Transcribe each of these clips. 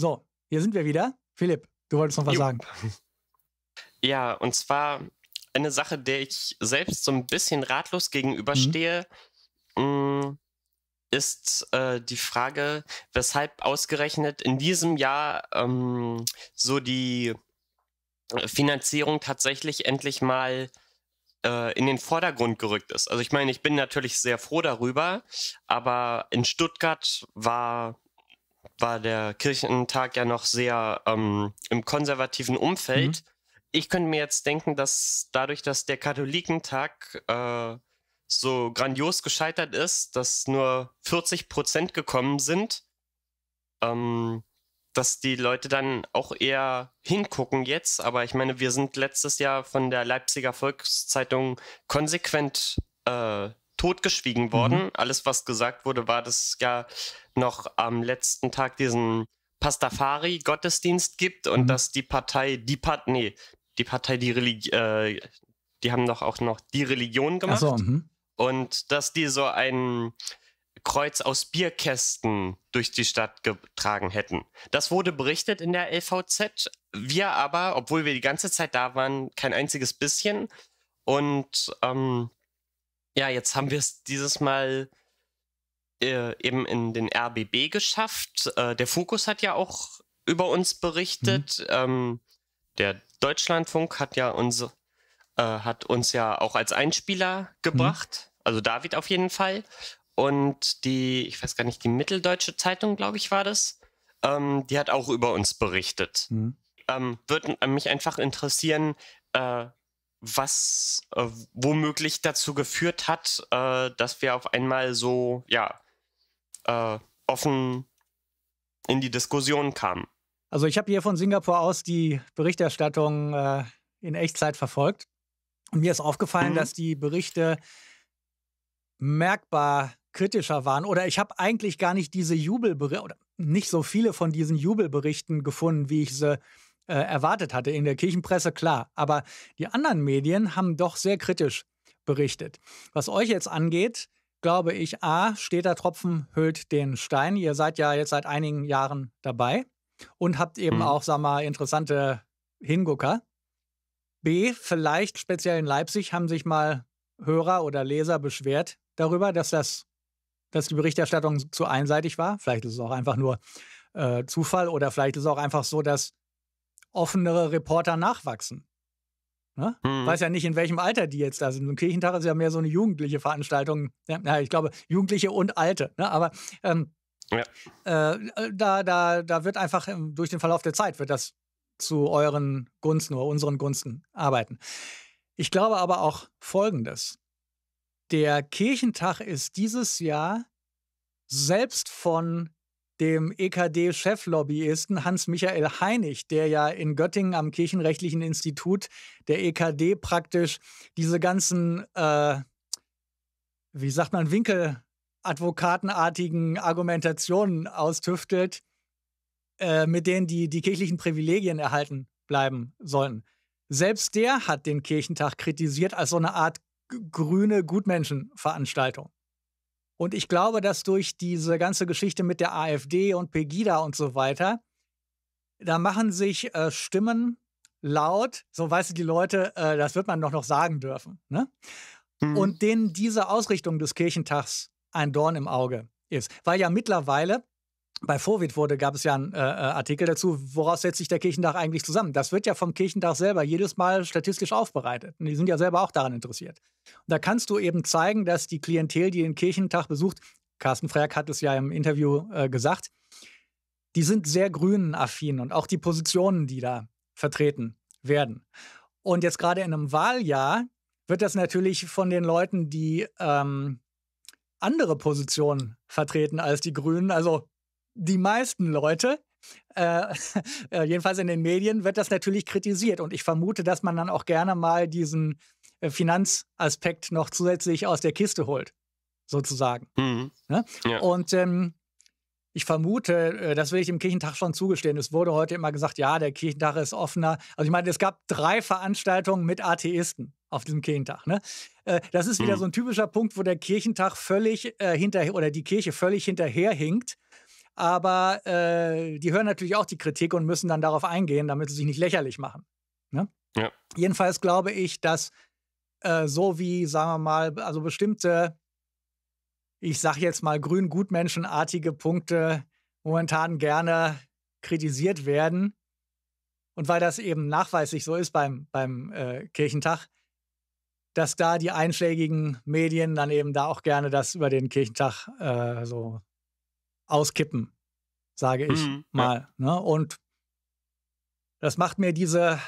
So, hier sind wir wieder. Philipp, du wolltest noch was jo. sagen. Ja, und zwar eine Sache, der ich selbst so ein bisschen ratlos gegenüberstehe, mhm. Mm, ist äh, die Frage, weshalb ausgerechnet in diesem Jahr ähm, so die äh, Finanzierung tatsächlich endlich mal äh, in den Vordergrund gerückt ist. Also ich meine, ich bin natürlich sehr froh darüber, aber in Stuttgart war war der Kirchentag ja noch sehr ähm, im konservativen Umfeld. Mhm. Ich könnte mir jetzt denken, dass dadurch, dass der Katholikentag äh, so grandios gescheitert ist, dass nur 40 Prozent gekommen sind, ähm, dass die Leute dann auch eher hingucken jetzt. Aber ich meine, wir sind letztes Jahr von der Leipziger Volkszeitung konsequent äh, totgeschwiegen worden. Mhm. Alles, was gesagt wurde, war, dass es ja noch am letzten Tag diesen Pastafari-Gottesdienst gibt und mhm. dass die Partei, die Partei, nee, die Partei, die Religi äh, die haben doch auch noch die Religion gemacht. So, mhm. und dass die so ein Kreuz aus Bierkästen durch die Stadt getragen hätten. Das wurde berichtet in der LVZ. Wir aber, obwohl wir die ganze Zeit da waren, kein einziges bisschen. Und ähm, ja, jetzt haben wir es dieses Mal äh, eben in den RBB geschafft. Äh, der Fokus hat ja auch über uns berichtet. Mhm. Ähm, der Deutschlandfunk hat ja unsere äh, hat uns ja auch als Einspieler gebracht, mhm. also David auf jeden Fall. Und die, ich weiß gar nicht, die Mitteldeutsche Zeitung, glaube ich, war das, ähm, die hat auch über uns berichtet. Mhm. Ähm, würde äh, mich einfach interessieren, äh, was äh, womöglich dazu geführt hat, äh, dass wir auf einmal so, ja, äh, offen in die Diskussion kamen. Also ich habe hier von Singapur aus die Berichterstattung äh, in Echtzeit verfolgt. Und mir ist aufgefallen, mhm. dass die Berichte merkbar kritischer waren. Oder ich habe eigentlich gar nicht diese Jubelberichte, oder nicht so viele von diesen Jubelberichten gefunden, wie ich sie äh, erwartet hatte. In der Kirchenpresse klar. Aber die anderen Medien haben doch sehr kritisch berichtet. Was euch jetzt angeht, glaube ich, A, steht der Tropfen hüllt den Stein. Ihr seid ja jetzt seit einigen Jahren dabei und habt eben mhm. auch, sag mal, interessante Hingucker. B, vielleicht speziell in Leipzig haben sich mal Hörer oder Leser beschwert darüber, dass das dass die Berichterstattung zu einseitig war. Vielleicht ist es auch einfach nur äh, Zufall oder vielleicht ist es auch einfach so, dass offenere Reporter nachwachsen. Ne? Mhm. Weiß ja nicht, in welchem Alter die jetzt da sind. Ein Kirchentag ist ja mehr so eine jugendliche Veranstaltung. Ja, ich glaube, Jugendliche und Alte. Ne? Aber ähm, ja. äh, äh da, da, da wird einfach ähm, durch den Verlauf der Zeit wird das zu euren Gunsten oder unseren Gunsten arbeiten. Ich glaube aber auch Folgendes. Der Kirchentag ist dieses Jahr selbst von dem EKD-Cheflobbyisten Hans-Michael Heinig, der ja in Göttingen am Kirchenrechtlichen Institut der EKD praktisch diese ganzen, äh, wie sagt man, Winkeladvokatenartigen Argumentationen austüftelt, äh, mit denen die, die kirchlichen Privilegien erhalten bleiben sollen. Selbst der hat den Kirchentag kritisiert als so eine Art grüne Gutmenschenveranstaltung. Und ich glaube, dass durch diese ganze Geschichte mit der AfD und Pegida und so weiter, da machen sich äh, Stimmen laut, so weißt du, die Leute, äh, das wird man doch noch sagen dürfen. Ne? Hm. Und denen diese Ausrichtung des Kirchentags ein Dorn im Auge ist. Weil ja mittlerweile bei Vorwit wurde, gab es ja einen äh, äh, Artikel dazu, woraus setzt sich der Kirchentag eigentlich zusammen? Das wird ja vom Kirchentag selber jedes Mal statistisch aufbereitet. Und die sind ja selber auch daran interessiert. Und da kannst du eben zeigen, dass die Klientel, die den Kirchentag besucht, Carsten Freck hat es ja im Interview äh, gesagt, die sind sehr grünen-affin und auch die Positionen, die da vertreten werden. Und jetzt gerade in einem Wahljahr wird das natürlich von den Leuten, die ähm, andere Positionen vertreten als die Grünen, also die meisten Leute, äh, äh, jedenfalls in den Medien, wird das natürlich kritisiert. Und ich vermute, dass man dann auch gerne mal diesen äh, Finanzaspekt noch zusätzlich aus der Kiste holt, sozusagen. Mhm. Ne? Ja. Und ähm, ich vermute, äh, das will ich im Kirchentag schon zugestehen. Es wurde heute immer gesagt, ja, der Kirchentag ist offener. Also ich meine, es gab drei Veranstaltungen mit Atheisten auf diesem Kirchentag. Ne? Das ist wieder mhm. so ein typischer Punkt, wo der Kirchentag völlig äh, hinterher oder die Kirche völlig hinterherhinkt aber äh, die hören natürlich auch die Kritik und müssen dann darauf eingehen, damit sie sich nicht lächerlich machen. Ne? Ja. Jedenfalls glaube ich, dass äh, so wie, sagen wir mal, also bestimmte, ich sag jetzt mal grün-gutmenschenartige Punkte momentan gerne kritisiert werden. Und weil das eben nachweislich so ist beim, beim äh, Kirchentag, dass da die einschlägigen Medien dann eben da auch gerne das über den Kirchentag äh, so auskippen, sage ich mhm, mal. Ja. Ne? Und das macht mir diese,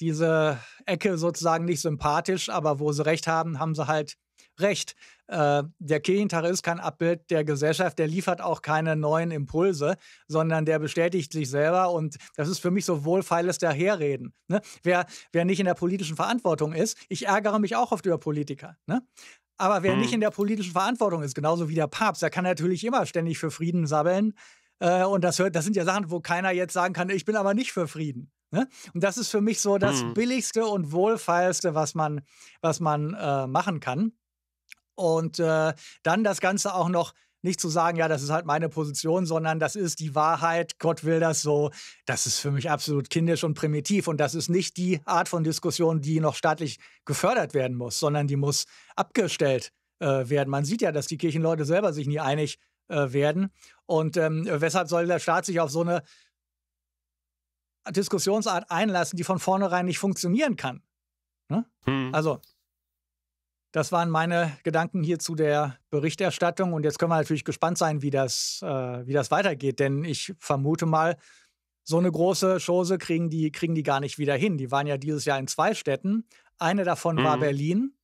diese Ecke sozusagen nicht sympathisch, aber wo sie recht haben, haben sie halt recht. Äh, der Kirchentag ist kein Abbild der Gesellschaft, der liefert auch keine neuen Impulse, sondern der bestätigt sich selber und das ist für mich so wohlfeiles Daherreden. Ne? Wer, wer nicht in der politischen Verantwortung ist, ich ärgere mich auch oft über Politiker. Ne? Aber wer hm. nicht in der politischen Verantwortung ist, genauso wie der Papst, der kann natürlich immer ständig für Frieden sabbeln. Äh, und das, hört, das sind ja Sachen, wo keiner jetzt sagen kann, ich bin aber nicht für Frieden. Ne? Und das ist für mich so das hm. billigste und wohlfeilste, was man, was man äh, machen kann. Und äh, dann das Ganze auch noch nicht zu sagen, ja, das ist halt meine Position, sondern das ist die Wahrheit, Gott will das so. Das ist für mich absolut kindisch und primitiv und das ist nicht die Art von Diskussion, die noch staatlich gefördert werden muss, sondern die muss abgestellt äh, werden. Man sieht ja, dass die Kirchenleute selber sich nie einig äh, werden und ähm, weshalb soll der Staat sich auf so eine Diskussionsart einlassen, die von vornherein nicht funktionieren kann? Ne? Hm. Also das waren meine Gedanken hier zu der Berichterstattung. Und jetzt können wir natürlich gespannt sein, wie das, äh, wie das weitergeht. Denn ich vermute mal, so eine große Chose kriegen die, kriegen die gar nicht wieder hin. Die waren ja dieses Jahr in zwei Städten. Eine davon mhm. war Berlin.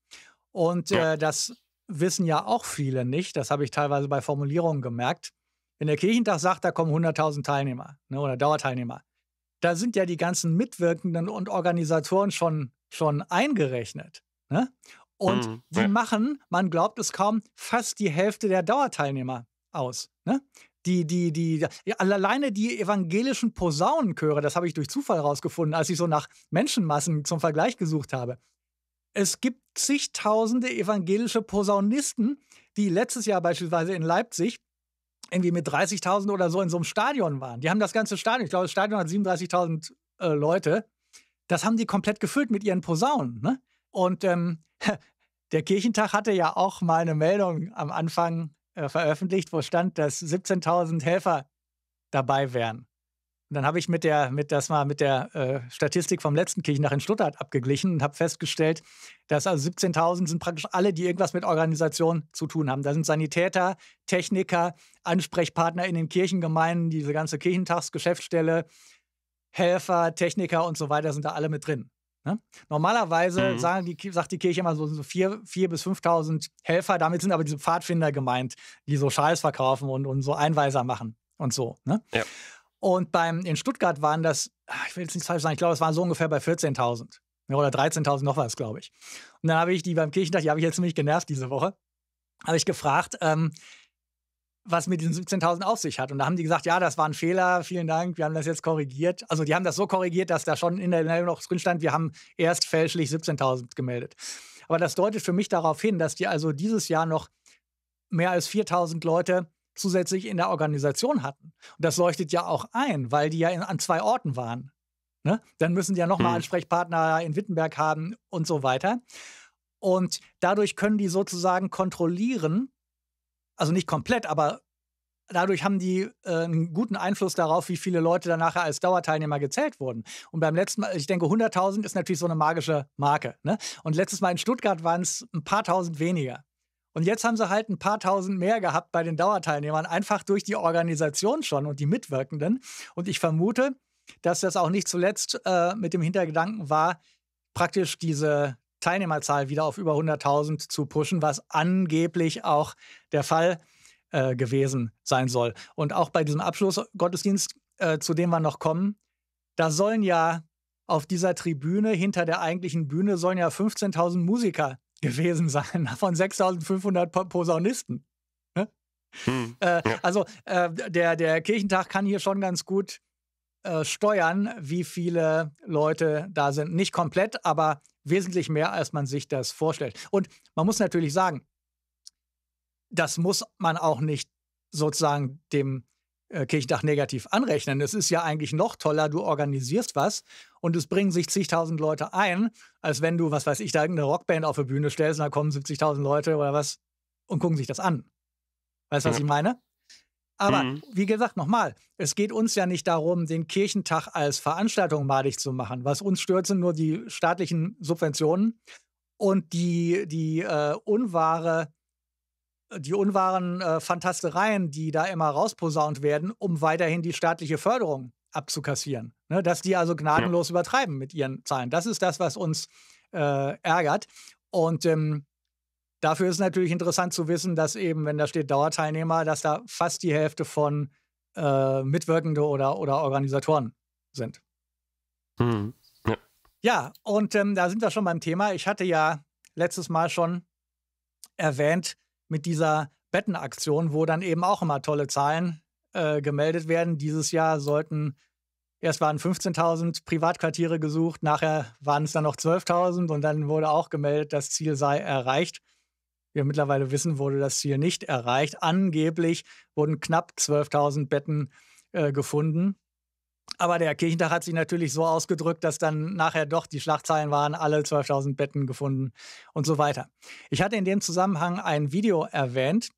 Und äh, das wissen ja auch viele nicht. Das habe ich teilweise bei Formulierungen gemerkt. Wenn der Kirchentag sagt, da kommen 100.000 Teilnehmer ne, oder Dauerteilnehmer, da sind ja die ganzen Mitwirkenden und Organisatoren schon, schon eingerechnet. Ne? Und mhm. die machen, man glaubt es kaum, fast die Hälfte der Dauerteilnehmer aus. Ne? Die, die, die, ja, alleine die evangelischen Posaunenchöre, das habe ich durch Zufall rausgefunden, als ich so nach Menschenmassen zum Vergleich gesucht habe. Es gibt zigtausende evangelische Posaunisten, die letztes Jahr beispielsweise in Leipzig irgendwie mit 30.000 oder so in so einem Stadion waren. Die haben das ganze Stadion, ich glaube, das Stadion hat 37.000 äh, Leute, das haben die komplett gefüllt mit ihren Posaunen. Ne? Und ähm, Der Kirchentag hatte ja auch mal eine Meldung am Anfang äh, veröffentlicht, wo stand, dass 17.000 Helfer dabei wären. Und dann habe ich mit der, mit das mal mit der äh, Statistik vom letzten Kirchentag in Stuttgart abgeglichen und habe festgestellt, dass also 17.000 sind praktisch alle, die irgendwas mit Organisation zu tun haben. Da sind Sanitäter, Techniker, Ansprechpartner in den Kirchengemeinden, diese ganze Kirchentagsgeschäftsstelle, Helfer, Techniker und so weiter sind da alle mit drin. Ne? Normalerweise mhm. die, sagt die Kirche immer so, so 4.000 bis 5.000 Helfer, damit sind aber diese Pfadfinder gemeint, die so Schals verkaufen und, und so Einweiser machen und so. Ne? Ja. Und beim, in Stuttgart waren das, ah, ich will jetzt nicht falsch sagen, ich glaube, es waren so ungefähr bei 14.000 oder 13.000 noch was, glaube ich. Und dann habe ich die beim Kirchentag, die habe ich jetzt ziemlich genervt diese Woche, habe ich gefragt, ähm, was mit diesen 17.000 auf sich hat. Und da haben die gesagt, ja, das war ein Fehler, vielen Dank, wir haben das jetzt korrigiert. Also die haben das so korrigiert, dass da schon in der Meldung noch drin stand, wir haben erst fälschlich 17.000 gemeldet. Aber das deutet für mich darauf hin, dass die also dieses Jahr noch mehr als 4.000 Leute zusätzlich in der Organisation hatten. Und das leuchtet ja auch ein, weil die ja in, an zwei Orten waren. Ne? Dann müssen die ja nochmal hm. Ansprechpartner in Wittenberg haben und so weiter. Und dadurch können die sozusagen kontrollieren, also nicht komplett, aber dadurch haben die äh, einen guten Einfluss darauf, wie viele Leute dann nachher als Dauerteilnehmer gezählt wurden. Und beim letzten Mal, ich denke, 100.000 ist natürlich so eine magische Marke. Ne? Und letztes Mal in Stuttgart waren es ein paar tausend weniger. Und jetzt haben sie halt ein paar tausend mehr gehabt bei den Dauerteilnehmern, einfach durch die Organisation schon und die Mitwirkenden. Und ich vermute, dass das auch nicht zuletzt äh, mit dem Hintergedanken war, praktisch diese Teilnehmerzahl wieder auf über 100.000 zu pushen, was angeblich auch der Fall äh, gewesen sein soll. Und auch bei diesem Abschlussgottesdienst, äh, zu dem wir noch kommen, da sollen ja auf dieser Tribüne, hinter der eigentlichen Bühne, sollen ja 15.000 Musiker gewesen sein, von 6.500 Posaunisten. Ne? Hm, äh, ja. Also äh, der, der Kirchentag kann hier schon ganz gut äh, steuern, wie viele Leute da sind. Nicht komplett, aber wesentlich mehr, als man sich das vorstellt. Und man muss natürlich sagen, das muss man auch nicht sozusagen dem äh, Kirchendach negativ anrechnen. Es ist ja eigentlich noch toller, du organisierst was und es bringen sich zigtausend Leute ein, als wenn du, was weiß ich, da irgendeine Rockband auf die Bühne stellst und da kommen 70.000 Leute oder was und gucken sich das an. Weißt du, was ich meine? Aber mhm. wie gesagt, nochmal, es geht uns ja nicht darum, den Kirchentag als Veranstaltung madig zu machen. Was uns stört, sind nur die staatlichen Subventionen und die, die äh, unwahre die unwahren äh, Fantastereien, die da immer rausposaunt werden, um weiterhin die staatliche Förderung abzukassieren. Ne? Dass die also gnadenlos ja. übertreiben mit ihren Zahlen. Das ist das, was uns äh, ärgert. Und ähm, Dafür ist natürlich interessant zu wissen, dass eben, wenn da steht Dauerteilnehmer, dass da fast die Hälfte von äh, Mitwirkende oder, oder Organisatoren sind. Mhm. Ja. ja. und ähm, da sind wir schon beim Thema. Ich hatte ja letztes Mal schon erwähnt mit dieser Bettenaktion, wo dann eben auch immer tolle Zahlen äh, gemeldet werden. Dieses Jahr sollten Erst waren 15.000 Privatquartiere gesucht, nachher waren es dann noch 12.000 und dann wurde auch gemeldet, das Ziel sei erreicht wir mittlerweile wissen, wurde das Ziel nicht erreicht. Angeblich wurden knapp 12.000 Betten äh, gefunden. Aber der Kirchentag hat sich natürlich so ausgedrückt, dass dann nachher doch die Schlagzeilen waren, alle 12.000 Betten gefunden und so weiter. Ich hatte in dem Zusammenhang ein Video erwähnt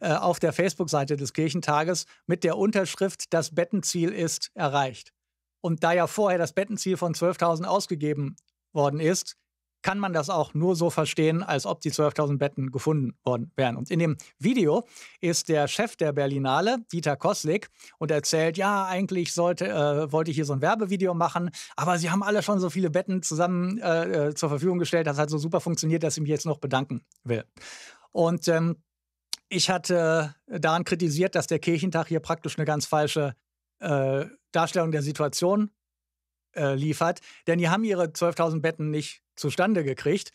äh, auf der Facebook-Seite des Kirchentages mit der Unterschrift, das Bettenziel ist erreicht. Und da ja vorher das Bettenziel von 12.000 ausgegeben worden ist, kann man das auch nur so verstehen, als ob die 12.000 Betten gefunden worden wären. Und in dem Video ist der Chef der Berlinale, Dieter Koslik, und erzählt, ja, eigentlich sollte, äh, wollte ich hier so ein Werbevideo machen, aber sie haben alle schon so viele Betten zusammen äh, äh zur Verfügung gestellt, das hat so super funktioniert, dass ich mich jetzt noch bedanken will. Und ähm, ich hatte daran kritisiert, dass der Kirchentag hier praktisch eine ganz falsche äh, Darstellung der Situation äh, liefert, denn die haben ihre 12.000 Betten nicht zustande gekriegt.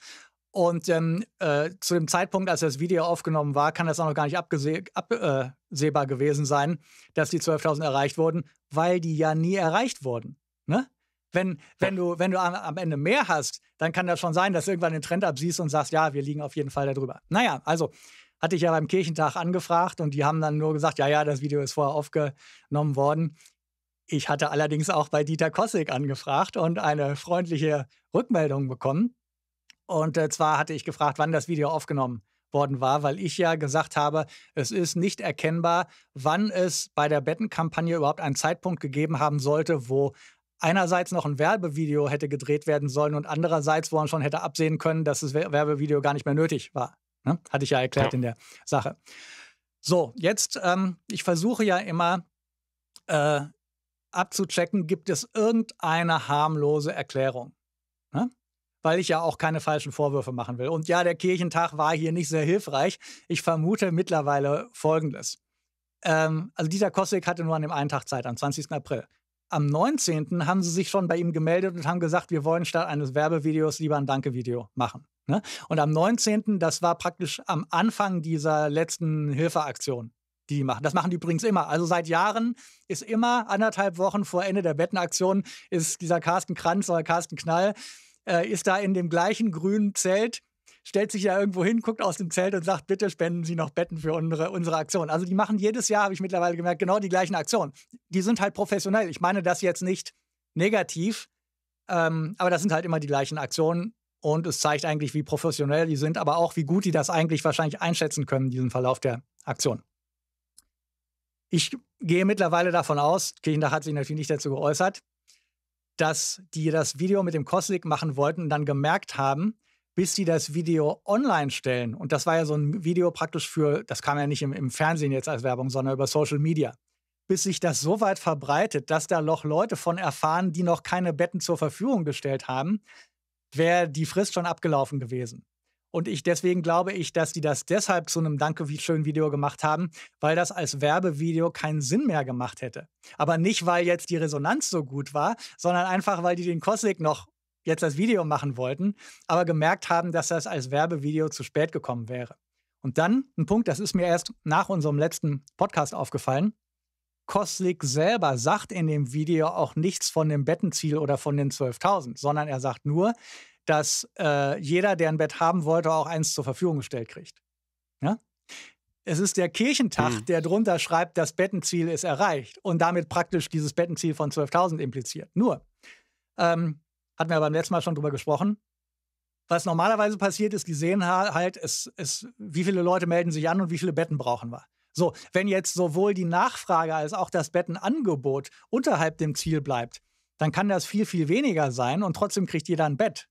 Und ähm, äh, zu dem Zeitpunkt, als das Video aufgenommen war, kann das auch noch gar nicht absehbar äh, gewesen sein, dass die 12.000 erreicht wurden, weil die ja nie erreicht wurden. Ne? Wenn, wenn, du, wenn du am, Ende mehr hast, dann kann das schon sein, dass du irgendwann den Trend absiehst und sagst, ja, wir liegen auf jeden Fall darüber. Naja, also hatte ich ja beim Kirchentag angefragt und die haben dann nur gesagt, ja, ja, das Video ist vorher aufgenommen worden. Ich hatte allerdings auch bei Dieter Kossig angefragt und eine freundliche Rückmeldung bekommen. Und äh, zwar hatte ich gefragt, wann das Video aufgenommen worden war, weil ich ja gesagt habe, es ist nicht erkennbar, wann es bei der Bettenkampagne überhaupt einen Zeitpunkt gegeben haben sollte, wo einerseits noch ein Werbevideo hätte gedreht werden sollen und andererseits, wo man schon hätte absehen können, dass das Werbevideo gar nicht mehr nötig war. Ne? Hatte ich ja erklärt ja. in der Sache. So, jetzt, ähm, ich versuche ja immer, äh, abzuchecken, gibt es irgendeine harmlose Erklärung. Ne? Weil ich ja auch keine falschen Vorwürfe machen will. Und ja, der Kirchentag war hier nicht sehr hilfreich. Ich vermute mittlerweile Folgendes. Ähm, also dieser Kosek hatte nur an dem einen Tag Zeit, am 20. April. Am 19. haben sie sich schon bei ihm gemeldet und haben gesagt, wir wollen statt eines Werbevideos lieber ein Danke-Video machen. Ne? Und am 19., das war praktisch am Anfang dieser letzten Hilfeaktion, die machen. Das machen die übrigens immer. Also seit Jahren ist immer anderthalb Wochen vor Ende der Bettenaktion ist dieser Carsten Kranz oder Carsten Knall äh, ist da in dem gleichen grünen Zelt stellt sich ja irgendwo hin, guckt aus dem Zelt und sagt, bitte spenden Sie noch Betten für unsere, unsere Aktion. Also die machen jedes Jahr, habe ich mittlerweile gemerkt, genau die gleichen Aktionen. Die sind halt professionell. Ich meine das jetzt nicht negativ, ähm, aber das sind halt immer die gleichen Aktionen. Und es zeigt eigentlich, wie professionell die sind, aber auch, wie gut die das eigentlich wahrscheinlich einschätzen können, diesen Verlauf der Aktion. Ich gehe mittlerweile davon aus, Kirchendach hat sich natürlich nicht dazu geäußert, dass die das Video mit dem Koslik machen wollten und dann gemerkt haben, bis sie das Video online stellen. Und das war ja so ein Video praktisch für, das kam ja nicht im, im Fernsehen jetzt als Werbung, sondern über Social Media. Bis sich das so weit verbreitet, dass da noch Leute von erfahren, die noch keine Betten zur Verfügung gestellt haben, wäre die Frist schon abgelaufen gewesen. Und ich deswegen glaube ich, dass die das deshalb zu einem Danke wie schön Video gemacht haben, weil das als Werbevideo keinen Sinn mehr gemacht hätte. Aber nicht, weil jetzt die Resonanz so gut war, sondern einfach, weil die den Koslik noch jetzt das Video machen wollten, aber gemerkt haben, dass das als Werbevideo zu spät gekommen wäre. Und dann ein Punkt, das ist mir erst nach unserem letzten Podcast aufgefallen. Koslik selber sagt in dem Video auch nichts von dem Bettenziel oder von den 12.000, sondern er sagt nur, dass äh, jeder, der ein Bett haben wollte, auch eins zur Verfügung gestellt kriegt. Ja? Ne? Es ist der Kirchentag, mhm. der drunter schreibt, das Bettenziel ist erreicht und damit praktisch dieses Bettenziel von 12.000 impliziert. Nur, ähm, hatten wir beim letzten Mal schon drüber gesprochen, was normalerweise passiert ist, die sehen halt, es, es, wie viele Leute melden sich an und wie viele Betten brauchen wir. So, wenn jetzt sowohl die Nachfrage als auch das Bettenangebot unterhalb dem Ziel bleibt, dann kann das viel, viel weniger sein und trotzdem kriegt jeder ein Bett.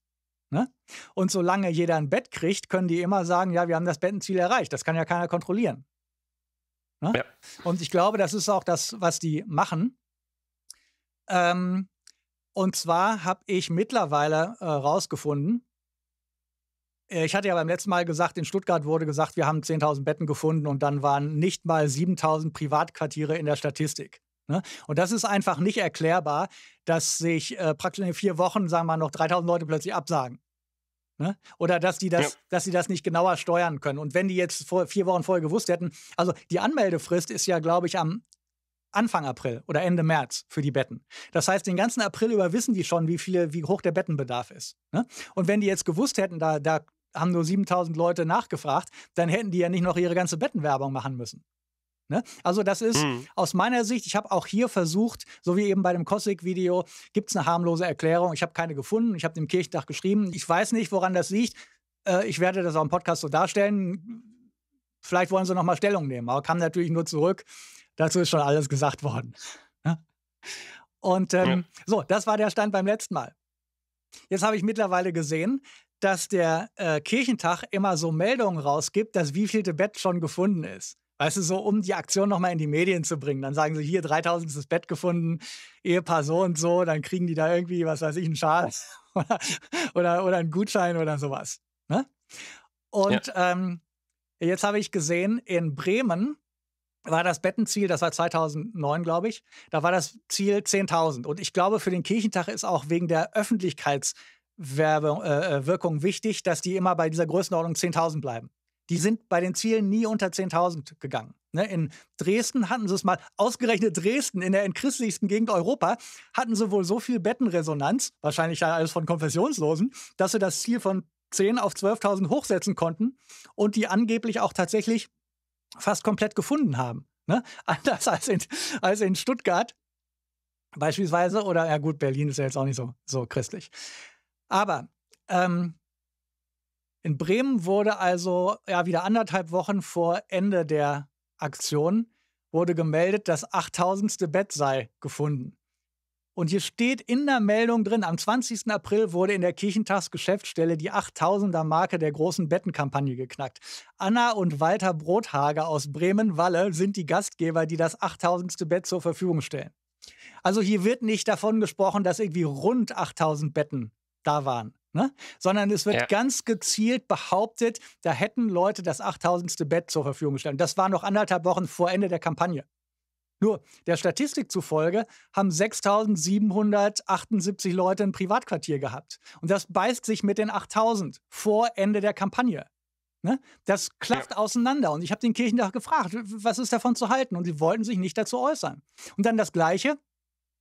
Ne? Und solange jeder ein Bett kriegt, können die immer sagen, ja, wir haben das Bettenziel erreicht. Das kann ja keiner kontrollieren. Ne? Ja. Und ich glaube, das ist auch das, was die machen. Ähm, und zwar habe ich mittlerweile äh, rausgefunden, äh, ich hatte ja beim letzten Mal gesagt, in Stuttgart wurde gesagt, wir haben 10.000 Betten gefunden und dann waren nicht mal 7.000 Privatquartiere in der Statistik. Ne? Und das ist einfach nicht erklärbar, dass sich äh, praktisch in vier Wochen, sagen wir mal, noch 3000 Leute plötzlich absagen. Ne? Oder dass die das, ja. dass sie das nicht genauer steuern können. Und wenn die jetzt vor, vier Wochen vorher gewusst hätten, also die Anmeldefrist ist ja, glaube ich, am Anfang April oder Ende März für die Betten. Das heißt, den ganzen April über wissen die schon, wie viele, wie hoch der Bettenbedarf ist. Ne? Und wenn die jetzt gewusst hätten, da, da haben nur 7000 Leute nachgefragt, dann hätten die ja nicht noch ihre ganze Bettenwerbung machen müssen. Ne? Also das ist mhm. aus meiner Sicht, ich habe auch hier versucht, so wie eben bei dem Kossig-Video, gibt es eine harmlose Erklärung. Ich habe keine gefunden. Ich habe dem Kirchdach geschrieben. Ich weiß nicht, woran das liegt. Äh, ich werde das auch im Podcast so darstellen. Vielleicht wollen sie nochmal Stellung nehmen, aber kam natürlich nur zurück. Dazu ist schon alles gesagt worden. Ne? Und ähm, ja. so, das war der Stand beim letzten Mal. Jetzt habe ich mittlerweile gesehen, dass der äh, Kirchentag immer so Meldungen rausgibt, dass wievielte Bett schon gefunden ist. Weißt du, so um die Aktion nochmal in die Medien zu bringen. Dann sagen sie, hier 3000 ist das Bett gefunden, Ehepaar so und so, dann kriegen die da irgendwie, was weiß ich, einen Schal oder, oder, oder einen Gutschein oder sowas. Ne? Und ja. ähm, jetzt habe ich gesehen, in Bremen war das Bettenziel, das war 2009, glaube ich, da war das Ziel 10.000. Und ich glaube, für den Kirchentag ist auch wegen der Öffentlichkeitswirkung äh, äh wichtig, dass die immer bei dieser Größenordnung 10.000 bleiben die sind bei den Zielen nie unter 10.000 gegangen. Ne? In Dresden hatten sie es mal, ausgerechnet Dresden, in der entchristlichsten Gegend Europa, hatten sie wohl so viel Bettenresonanz, wahrscheinlich ja alles von Konfessionslosen, dass sie das Ziel von 10.000 auf 12.000 hochsetzen konnten und die angeblich auch tatsächlich fast komplett gefunden haben. Ne? Anders als in, als in Stuttgart beispielsweise oder, ja gut, Berlin ist ja jetzt auch nicht so, so christlich. Aber ähm, in Bremen wurde also ja wieder anderthalb Wochen vor Ende der Aktion wurde gemeldet, das 8000. Bett sei gefunden. Und hier steht in der Meldung drin, am 20. April wurde in der Kirchentagsgeschäftsstelle die 8000er Marke der großen Bettenkampagne geknackt. Anna und Walter Brothager aus Bremen-Walle sind die Gastgeber, die das 8000. Bett zur Verfügung stellen. Also hier wird nicht davon gesprochen, dass irgendwie rund 8000 Betten da waren. Ne? Sondern es wird ja. ganz gezielt behauptet, da hätten Leute das 8000. Bett zur Verfügung gestellt. Und das war noch anderthalb Wochen vor Ende der Kampagne. Nur der Statistik zufolge haben 6778 Leute ein Privatquartier gehabt. Und das beißt sich mit den 8000 vor Ende der Kampagne. Ne? Das klafft ja. auseinander. Und ich habe den Kirchentag gefragt, was ist davon zu halten? Und sie wollten sich nicht dazu äußern. Und dann das Gleiche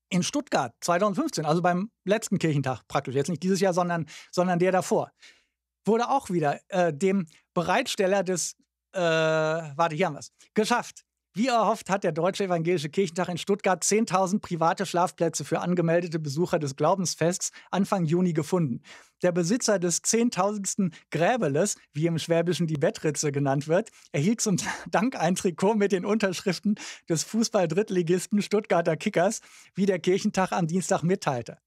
in Stuttgart 2015, also beim letzten Kirchentag praktisch, jetzt nicht dieses Jahr, sondern, sondern der davor, wurde auch wieder äh, dem Bereitsteller des, äh, warte, hier haben wir es, geschafft, wie erhofft hat der Deutsche Evangelische Kirchentag in Stuttgart 10.000 private Schlafplätze für angemeldete Besucher des Glaubensfests Anfang Juni gefunden. Der Besitzer des 10.000. Gräbeles, wie im Schwäbischen die Bettritze genannt wird, erhielt zum Dank ein Trikot mit den Unterschriften des Fußball-Drittligisten Stuttgarter Kickers, wie der Kirchentag am Dienstag mitteilte.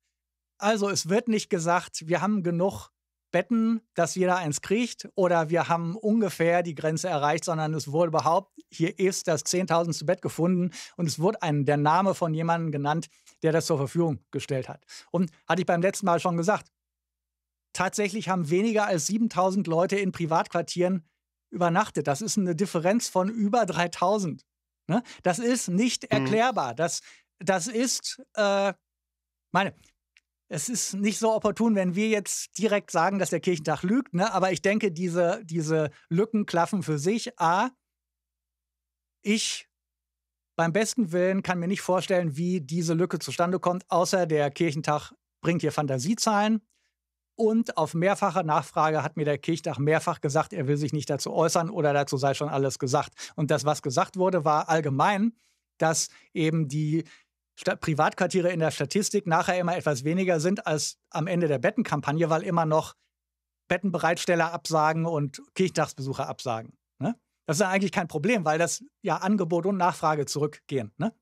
Also es wird nicht gesagt, wir haben genug betten, dass jeder eins kriegt oder wir haben ungefähr die Grenze erreicht, sondern es wurde überhaupt, hier ist das 10.000 zu Bett gefunden und es wurde ein, der Name von jemandem genannt, der das zur Verfügung gestellt hat. Und hatte ich beim letzten Mal schon gesagt, tatsächlich haben weniger als 7.000 Leute in Privatquartieren übernachtet. Das ist eine Differenz von über 3.000. Ne? Das ist nicht mhm. erklärbar. Das, das ist, äh, meine, es ist nicht so opportun, wenn wir jetzt direkt sagen, dass der Kirchentag lügt, ne? aber ich denke, diese, diese Lücken klaffen für sich. A, ich beim besten Willen kann mir nicht vorstellen, wie diese Lücke zustande kommt, außer der Kirchentag bringt hier Fantasiezahlen. Und auf mehrfache Nachfrage hat mir der Kirchtag mehrfach gesagt, er will sich nicht dazu äußern oder dazu sei schon alles gesagt. Und das, was gesagt wurde, war allgemein, dass eben die Privatquartiere in der Statistik nachher immer etwas weniger sind als am Ende der Bettenkampagne, weil immer noch Bettenbereitsteller absagen und Kirchtagsbesucher absagen. Ne? Das ist eigentlich kein Problem, weil das ja Angebot und Nachfrage zurückgehen. Ne?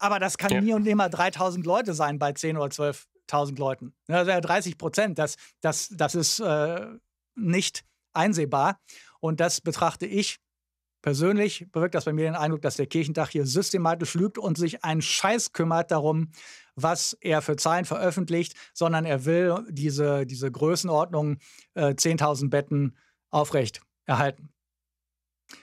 Aber das kann ja. nie und nimmer 3000 Leute sein bei 10 oder 12.000 Leuten. Das wäre 30 Prozent. Das, das, das ist äh, nicht einsehbar. Und das betrachte ich Persönlich bewirkt das bei mir den Eindruck, dass der Kirchentag hier systematisch lügt und sich einen Scheiß kümmert darum, was er für Zahlen veröffentlicht, sondern er will diese, diese Größenordnung äh, 10.000 Betten aufrecht erhalten.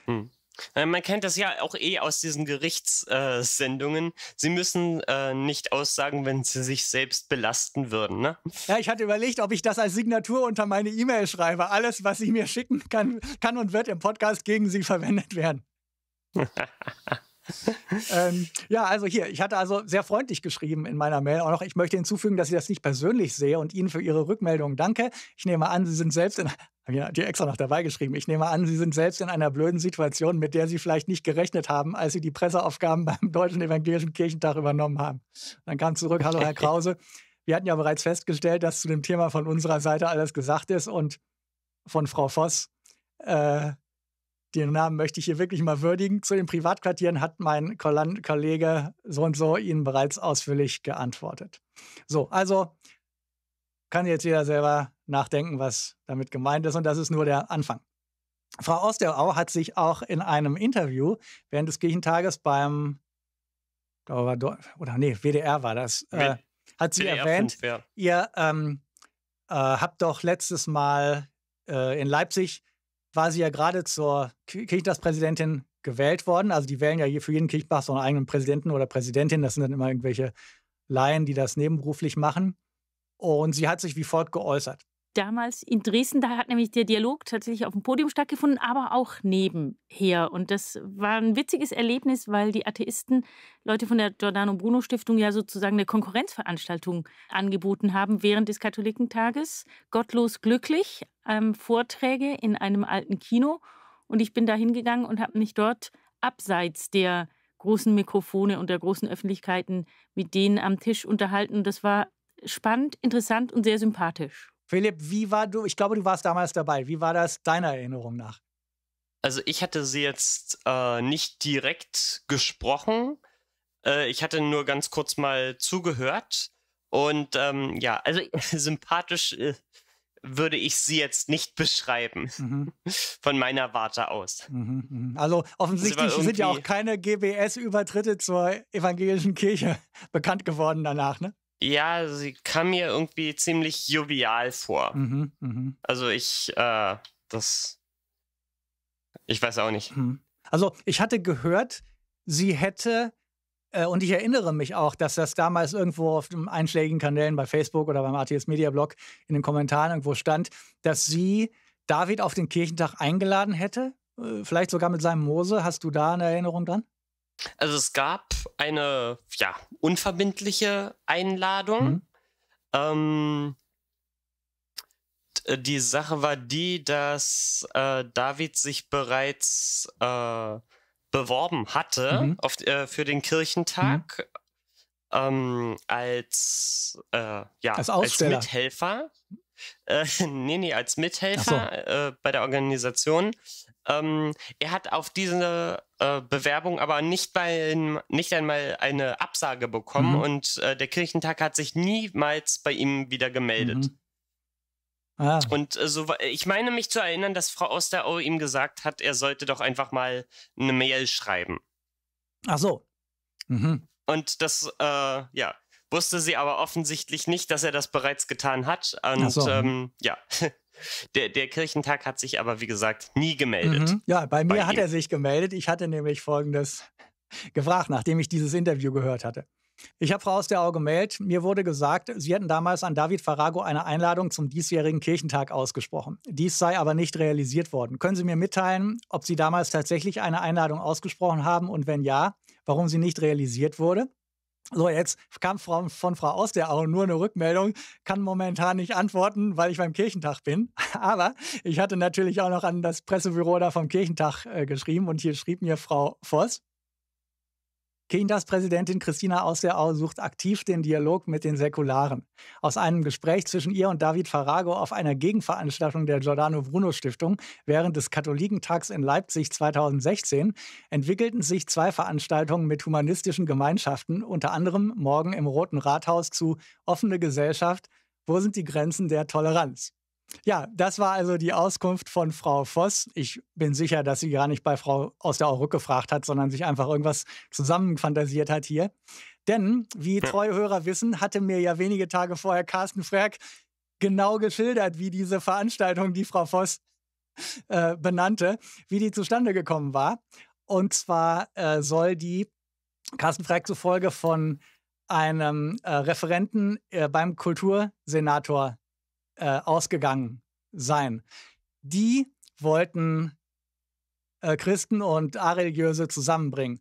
Hm. Äh, man kennt das ja auch eh aus diesen Gerichtssendungen. Äh, sie müssen äh, nicht aussagen, wenn sie sich selbst belasten würden. Ne? Ja, ich hatte überlegt, ob ich das als Signatur unter meine E-Mail schreibe. Alles, was Sie mir schicken kann, kann und wird im Podcast gegen Sie verwendet werden. ähm, ja, also hier, ich hatte also sehr freundlich geschrieben in meiner Mail auch noch. Ich möchte hinzufügen, dass ich das nicht persönlich sehe und Ihnen für Ihre Rückmeldung danke. Ich nehme an, Sie sind selbst in haben ich dir extra noch dabei geschrieben. Ich nehme an, Sie sind selbst in einer blöden Situation, mit der Sie vielleicht nicht gerechnet haben, als Sie die Presseaufgaben beim Deutschen Evangelischen Kirchentag übernommen haben. Dann kam zurück, hallo Herr Krause. Wir hatten ja bereits festgestellt, dass zu dem Thema von unserer Seite alles gesagt ist und von Frau Voss. Äh, den Namen möchte ich hier wirklich mal würdigen. Zu den Privatquartieren hat mein Kollege so und so Ihnen bereits ausführlich geantwortet. So, also kann jetzt jeder selber nachdenken, was damit gemeint ist. Und das ist nur der Anfang. Frau Osterau hat sich auch in einem Interview während des Kirchentages beim, war dort, oder nee, WDR war das, äh, hat sie WDR erwähnt, Funk, ja. ihr ähm, äh, habt doch letztes Mal äh, in Leipzig, war sie ja gerade zur Kirchtagspräsidentin gewählt worden. Also die wählen ja für jeden Kirchbach so einen eigenen Präsidenten oder Präsidentin. Das sind dann immer irgendwelche Laien, die das nebenberuflich machen. Und sie hat sich wie folgt geäußert damals in Dresden, da hat nämlich der Dialog tatsächlich auf dem Podium stattgefunden, aber auch nebenher. Und das war ein witziges Erlebnis, weil die Atheisten Leute von der Giordano Bruno Stiftung ja sozusagen eine Konkurrenzveranstaltung angeboten haben während des Katholikentages. Gottlos glücklich, ähm, Vorträge in einem alten Kino. Und ich bin da hingegangen und habe mich dort abseits der großen Mikrofone und der großen Öffentlichkeiten mit denen am Tisch unterhalten. Und das war spannend, interessant und sehr sympathisch. Philipp, wie war du, ich glaube, du warst damals dabei. Wie war das deiner Erinnerung nach? Also ich hatte sie jetzt äh, nicht direkt gesprochen. Äh, ich hatte nur ganz kurz mal zugehört. Und ähm, ja, also sympathisch äh, würde ich sie jetzt nicht beschreiben. Mhm. Von meiner Warte aus. Mhm, mhm. also offensichtlich sind ja auch keine GBS-Übertritte zur evangelischen Kirche bekannt geworden danach, ne? Ja, also sie kam mir irgendwie ziemlich jovial vor. Mhm, mh. Also ich, äh, das, ich weiß auch nicht. Mhm. Also ich hatte gehört, sie hätte, äh, und ich erinnere mich auch, dass das damals irgendwo auf den einschlägigen Kanälen bei Facebook oder beim ATS Media Blog in den Kommentaren irgendwo stand, dass sie David auf den Kirchentag eingeladen hätte, äh, vielleicht sogar mit seinem Mose. Hast du da eine Erinnerung dran? Also es gab eine ja, unverbindliche Einladung. Mhm. Ähm, äh, die Sache war die, dass äh, David sich bereits äh, beworben hatte mhm. auf, äh, für den Kirchentag mhm. ähm, als, äh, ja, als, als, Mithelfer. Äh, nee, nee, als Mithelfer so. Äh, bei der Organisation. Ähm, er hat auf diese äh, Bewerbung aber nicht, bei, nicht einmal eine Absage bekommen mhm. und äh, der Kirchentag hat sich niemals bei ihm wieder gemeldet. Mhm. Ah. Und äh, so, ich meine mich zu erinnern, dass Frau Osterau ihm gesagt hat, er sollte doch einfach mal eine Mail schreiben. Ach so. Mhm. Und das, äh, ja, wusste sie aber offensichtlich nicht, dass er das bereits getan hat. Und so. Mhm. ähm, ja, Der, der, Kirchentag hat sich aber, wie gesagt, nie gemeldet. Mhm. Ja, bei mir bei hat ihm. er sich gemeldet. Ich hatte nämlich Folgendes gefragt, nachdem ich dieses Interview gehört hatte. Ich habe Frau aus der Auge gemeldet. Mir wurde gesagt, Sie hätten damals an David Farago eine Einladung zum diesjährigen Kirchentag ausgesprochen. Dies sei aber nicht realisiert worden. Können Sie mir mitteilen, ob Sie damals tatsächlich eine Einladung ausgesprochen haben und wenn ja, warum sie nicht realisiert wurde? So, jetzt kam von, von Frau aus der Au nur eine Rückmeldung, kann momentan nicht antworten, weil ich beim Kirchentag bin. Aber ich hatte natürlich auch noch an das Pressebüro da vom Kirchentag äh, geschrieben und hier schrieb mir Frau Voss, Kindas-Präsidentin Christina Ausseau sucht aktiv den Dialog mit den Säkularen. Aus einem Gespräch zwischen ihr und David Farago auf einer Gegenveranstaltung der Giordano Bruno Stiftung während des Katholikentags in Leipzig 2016 entwickelten sich zwei Veranstaltungen mit humanistischen Gemeinschaften, unter anderem morgen im Roten Rathaus zu Offene Gesellschaft, wo sind die Grenzen der Toleranz? Ja, das war also die Auskunft von Frau Voss. Ich bin sicher, dass sie gar nicht bei Frau aus der Auruck gefragt hat, sondern sich einfach irgendwas zusammenfantasiert hat hier. Denn, wie treue Hörer wissen, hatte mir ja wenige Tage vorher Carsten Frerk genau geschildert, wie diese Veranstaltung, die Frau Voss äh, benannte, wie die zustande gekommen war. Und zwar äh, soll die Carsten Frerk zufolge von einem äh, Referenten äh, beim Kultursenator äh, ausgegangen sein. Die wollten äh, Christen und Areligiöse zusammenbringen.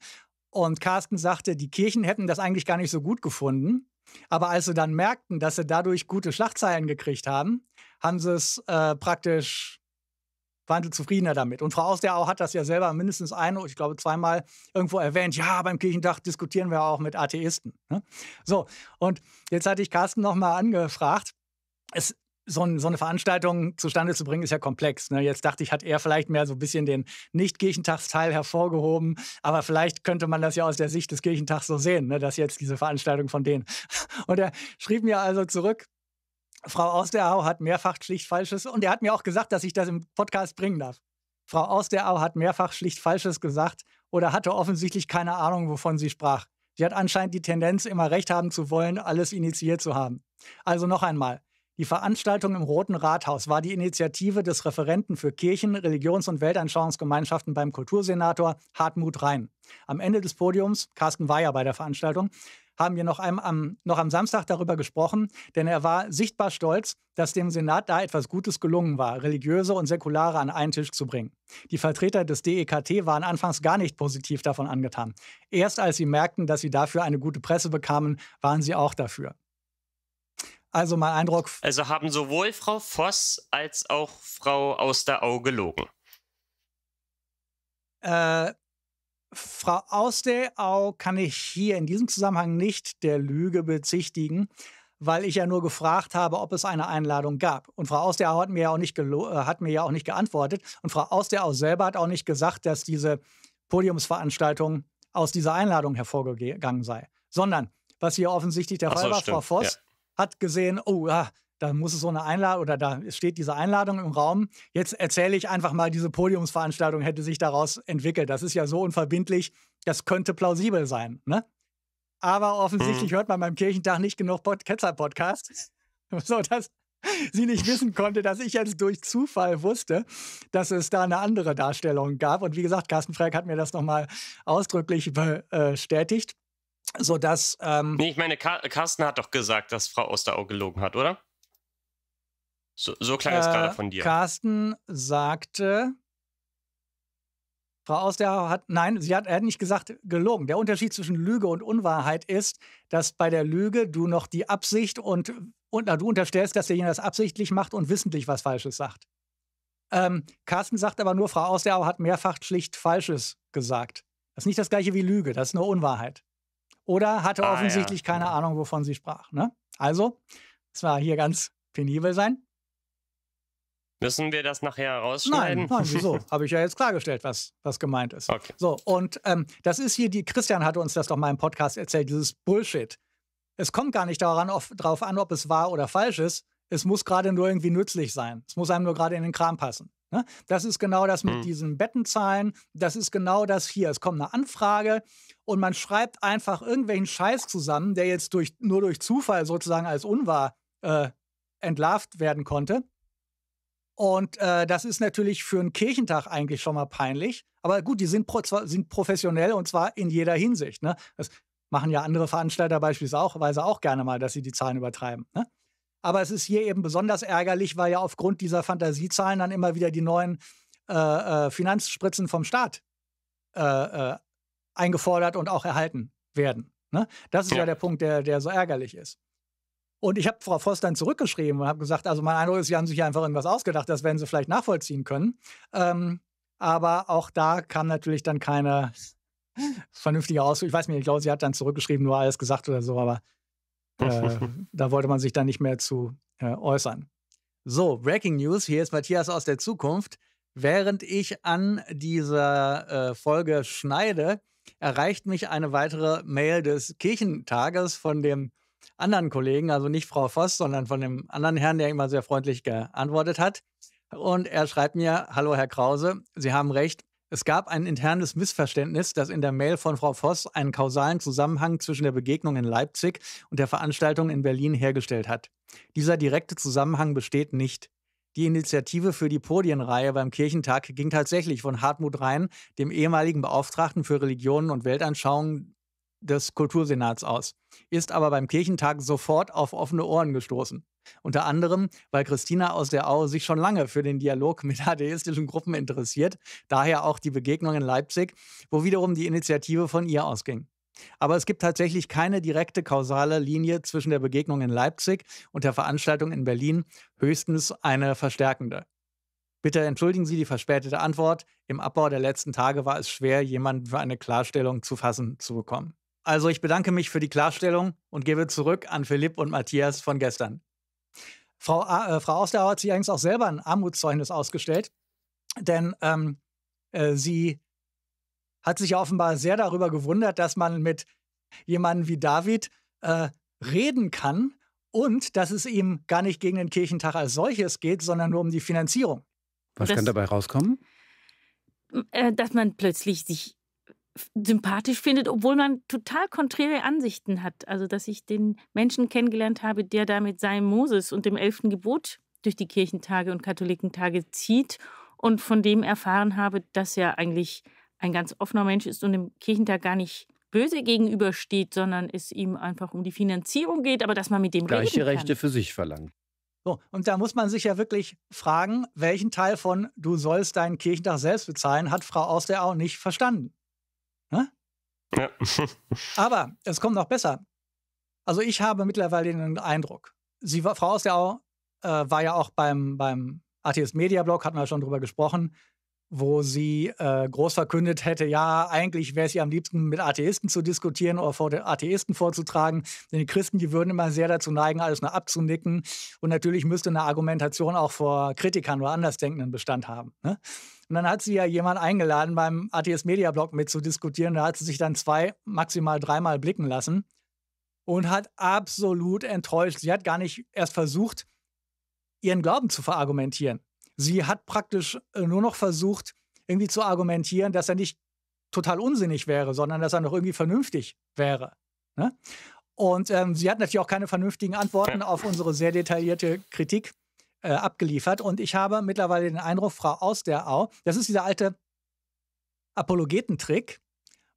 Und Carsten sagte, die Kirchen hätten das eigentlich gar nicht so gut gefunden. Aber als sie dann merkten, dass sie dadurch gute Schlagzeilen gekriegt haben, haben sie es äh, praktisch zufriedener damit. Und Frau Ausderau hat das ja selber mindestens ein, ich glaube zweimal irgendwo erwähnt. Ja, beim Kirchentag diskutieren wir auch mit Atheisten. Ne? So, und jetzt hatte ich Carsten nochmal angefragt. Es so, ein, so, eine Veranstaltung zustande zu bringen, ist ja komplex. Ne? Jetzt dachte ich, hat er vielleicht mehr so ein bisschen den Nicht-Kirchentagsteil hervorgehoben, aber vielleicht könnte man das ja aus der Sicht des Kirchentags so sehen, ne? dass jetzt diese Veranstaltung von denen. Und er schrieb mir also zurück, Frau Austerau hat mehrfach schlicht Falsches und er hat mir auch gesagt, dass ich das im Podcast bringen darf. Frau Austerau hat mehrfach schlicht Falsches gesagt oder hatte offensichtlich keine Ahnung, wovon sie sprach. Sie hat anscheinend die Tendenz, immer recht haben zu wollen, alles initiiert zu haben. Also noch einmal, die Veranstaltung im Roten Rathaus war die Initiative des Referenten für Kirchen, Religions- und Weltanschauungsgemeinschaften beim Kultursenator Hartmut Rhein. Am Ende des Podiums, Carsten war ja bei der Veranstaltung, haben wir noch, einem, am, noch am Samstag darüber gesprochen, denn er war sichtbar stolz, dass dem Senat da etwas Gutes gelungen war, religiöse und säkulare an einen Tisch zu bringen. Die Vertreter des DEKT waren anfangs gar nicht positiv davon angetan. Erst als sie merkten, dass sie dafür eine gute Presse bekamen, waren sie auch dafür. Also mein Eindruck. Also haben sowohl Frau Voss als auch Frau Austerau gelogen. Äh, Frau Austerau kann ich hier in diesem Zusammenhang nicht der Lüge bezichtigen, weil ich ja nur gefragt habe, ob es eine Einladung gab. Und Frau Austerau hat mir ja auch nicht, äh, hat mir ja auch nicht geantwortet. Und Frau Austerau selber hat auch nicht gesagt, dass diese Podiumsveranstaltung aus dieser Einladung hervorgegangen sei. Sondern, was hier offensichtlich der Fall so, war, stimmt. Frau Voss. Ja hat gesehen, oh ja, da muss es so eine Einladung oder da steht diese Einladung im Raum. Jetzt erzähle ich einfach mal, diese Podiumsveranstaltung hätte sich daraus entwickelt. Das ist ja so unverbindlich, das könnte plausibel sein. Ne? Aber offensichtlich mhm. hört man beim Kirchentag nicht genug Pod Ketzer-Podcasts, sodass sie nicht wissen konnte, dass ich jetzt durch Zufall wusste, dass es da eine andere Darstellung gab. Und wie gesagt, Carsten Freck hat mir das nochmal ausdrücklich äh, bestätigt sodass. Ähm, nee, ich meine, Car Carsten hat doch gesagt, dass Frau Osterau gelogen hat, oder? So, so klang äh, es gerade von dir. Carsten sagte. Frau Austerhau hat, nein, sie hat, er hat nicht gesagt, gelogen. Der Unterschied zwischen Lüge und Unwahrheit ist, dass bei der Lüge du noch die Absicht und, und na, du unterstellst, dass derjenige das absichtlich macht und wissentlich was Falsches sagt. Ähm, Carsten sagt aber nur, Frau Austerhau hat mehrfach schlicht Falsches gesagt. Das ist nicht das gleiche wie Lüge, das ist nur Unwahrheit oder hatte ah, offensichtlich ja. keine mhm. Ahnung, wovon sie sprach. Ne? Also, es war hier ganz penibel sein. Müssen wir das nachher rausschneiden? Nein, nein wieso? Habe ich ja jetzt klargestellt, was, was gemeint ist. Okay. So, und ähm, das ist hier, die Christian hatte uns das doch mal im Podcast erzählt, dieses Bullshit. Es kommt gar nicht daran, auf, drauf an, ob es wahr oder falsch ist. Es muss gerade nur irgendwie nützlich sein. Es muss einem nur gerade in den Kram passen. Ne? Das ist genau das mit mhm. diesen Bettenzahlen. Das ist genau das hier. Es kommt eine Anfrage und man schreibt einfach irgendwelchen Scheiß zusammen, der jetzt durch, nur durch Zufall sozusagen als unwahr äh, entlarvt werden konnte. Und äh, das ist natürlich für einen Kirchentag eigentlich schon mal peinlich. Aber gut, die sind, pro, sind professionell und zwar in jeder Hinsicht. Ne? Das machen ja andere Veranstalter beispielsweise auch gerne mal, dass sie die Zahlen übertreiben. Ne? Aber es ist hier eben besonders ärgerlich, weil ja aufgrund dieser Fantasiezahlen dann immer wieder die neuen äh, äh Finanzspritzen vom Staat äh, äh, eingefordert und auch erhalten werden. Ne? Das ist ja. ja, der Punkt, der, der so ärgerlich ist. Und ich habe Frau Voss dann zurückgeschrieben und habe gesagt, also mein Eindruck ist, Sie haben sich einfach irgendwas ausgedacht, das werden Sie vielleicht nachvollziehen können. Ähm, aber auch da kam natürlich dann keine vernünftige Ausführung. Ich weiß nicht, ich glaube, sie hat dann zurückgeschrieben, nur alles gesagt oder so, aber Äh, da wollte man sich dann nicht mehr zu äh, äußern. So, Breaking News, hier ist Matthias aus der Zukunft. Während ich an dieser äh, Folge schneide, erreicht mich eine weitere Mail des Kirchentages von dem anderen Kollegen, also nicht Frau Voss, sondern von dem anderen Herrn, der immer sehr freundlich geantwortet hat. Und er schreibt mir, hallo Herr Krause, Sie haben recht, es gab ein internes Missverständnis, dass in der Mail von Frau Voss einen kausalen Zusammenhang zwischen der Begegnung in Leipzig und der Veranstaltung in Berlin hergestellt hat. Dieser direkte Zusammenhang besteht nicht. Die Initiative für die Podienreihe beim Kirchentag ging tatsächlich von Hartmut Rhein, dem ehemaligen Beauftragten für Religionen und Weltanschauungen des Kultursenats aus, ist aber beim Kirchentag sofort auf offene Ohren gestoßen. Unter anderem, weil Christina aus der Au sich schon lange für den Dialog mit atheistischen Gruppen interessiert, daher auch die Begegnung in Leipzig, wo wiederum die Initiative von ihr ausging. Aber es gibt tatsächlich keine direkte kausale Linie zwischen der Begegnung in Leipzig und der Veranstaltung in Berlin, höchstens eine verstärkende. Bitte entschuldigen Sie die verspätete Antwort. Im Abbau der letzten Tage war es schwer, jemanden für eine Klarstellung zu fassen zu bekommen. Also ich bedanke mich für die Klarstellung und gebe zurück an Philipp und Matthias von gestern. Frau, äh, Frau Auslauer hat sich eigentlich auch selber ein Armutszeugnis ausgestellt, denn ähm, äh, sie hat sich offenbar sehr darüber gewundert, dass man mit jemandem wie David äh, reden kann und dass es ihm gar nicht gegen den Kirchentag als solches geht, sondern nur um die Finanzierung. Was das, kann dabei rauskommen? Äh, dass man plötzlich sich sympathisch findet, obwohl man total konträre Ansichten hat. Also, dass ich den Menschen kennengelernt habe, der da mit seinem Moses und dem elften Gebot durch die Kirchentage und Katholikentage zieht und von dem erfahren habe, dass er eigentlich ein ganz offener Mensch ist und dem Kirchentag gar nicht böse gegenübersteht, sondern es ihm einfach um die Finanzierung geht, aber dass man mit dem gleiche reden kann. Rechte für sich verlangt. So, und da muss man sich ja wirklich fragen, welchen Teil von du sollst deinen Kirchentag selbst bezahlen, hat Frau Auster auch nicht verstanden. Ne? Ja. Aber es kommt noch besser. Also ich habe mittlerweile den Eindruck, sie war, Frau aus äh, war ja auch beim, beim ATS Media Blog, hatten wir schon drüber gesprochen, wo sie äh, groß verkündet hätte, ja, eigentlich wäre es ihr am liebsten, mit Atheisten zu diskutieren oder vor den Atheisten vorzutragen. Denn die Christen, die würden immer sehr dazu neigen, alles nur abzunicken. Und natürlich müsste eine Argumentation auch vor Kritikern oder Andersdenkenden Bestand haben. Ne? Und dann hat sie ja jemand eingeladen, beim ATS Media Blog mitzudiskutieren. Da hat sie sich dann zwei, maximal dreimal blicken lassen und hat absolut enttäuscht. Sie hat gar nicht erst versucht, ihren Glauben zu verargumentieren. Sie hat praktisch äh, nur noch versucht, irgendwie zu argumentieren, dass er nicht total unsinnig wäre, sondern dass er noch irgendwie vernünftig wäre. Ne? Und ähm, sie hat natürlich auch keine vernünftigen Antworten auf unsere sehr detaillierte Kritik äh, abgeliefert. Und ich habe mittlerweile den Eindruck, Frau aus der Au, das ist dieser alte Apologetentrick.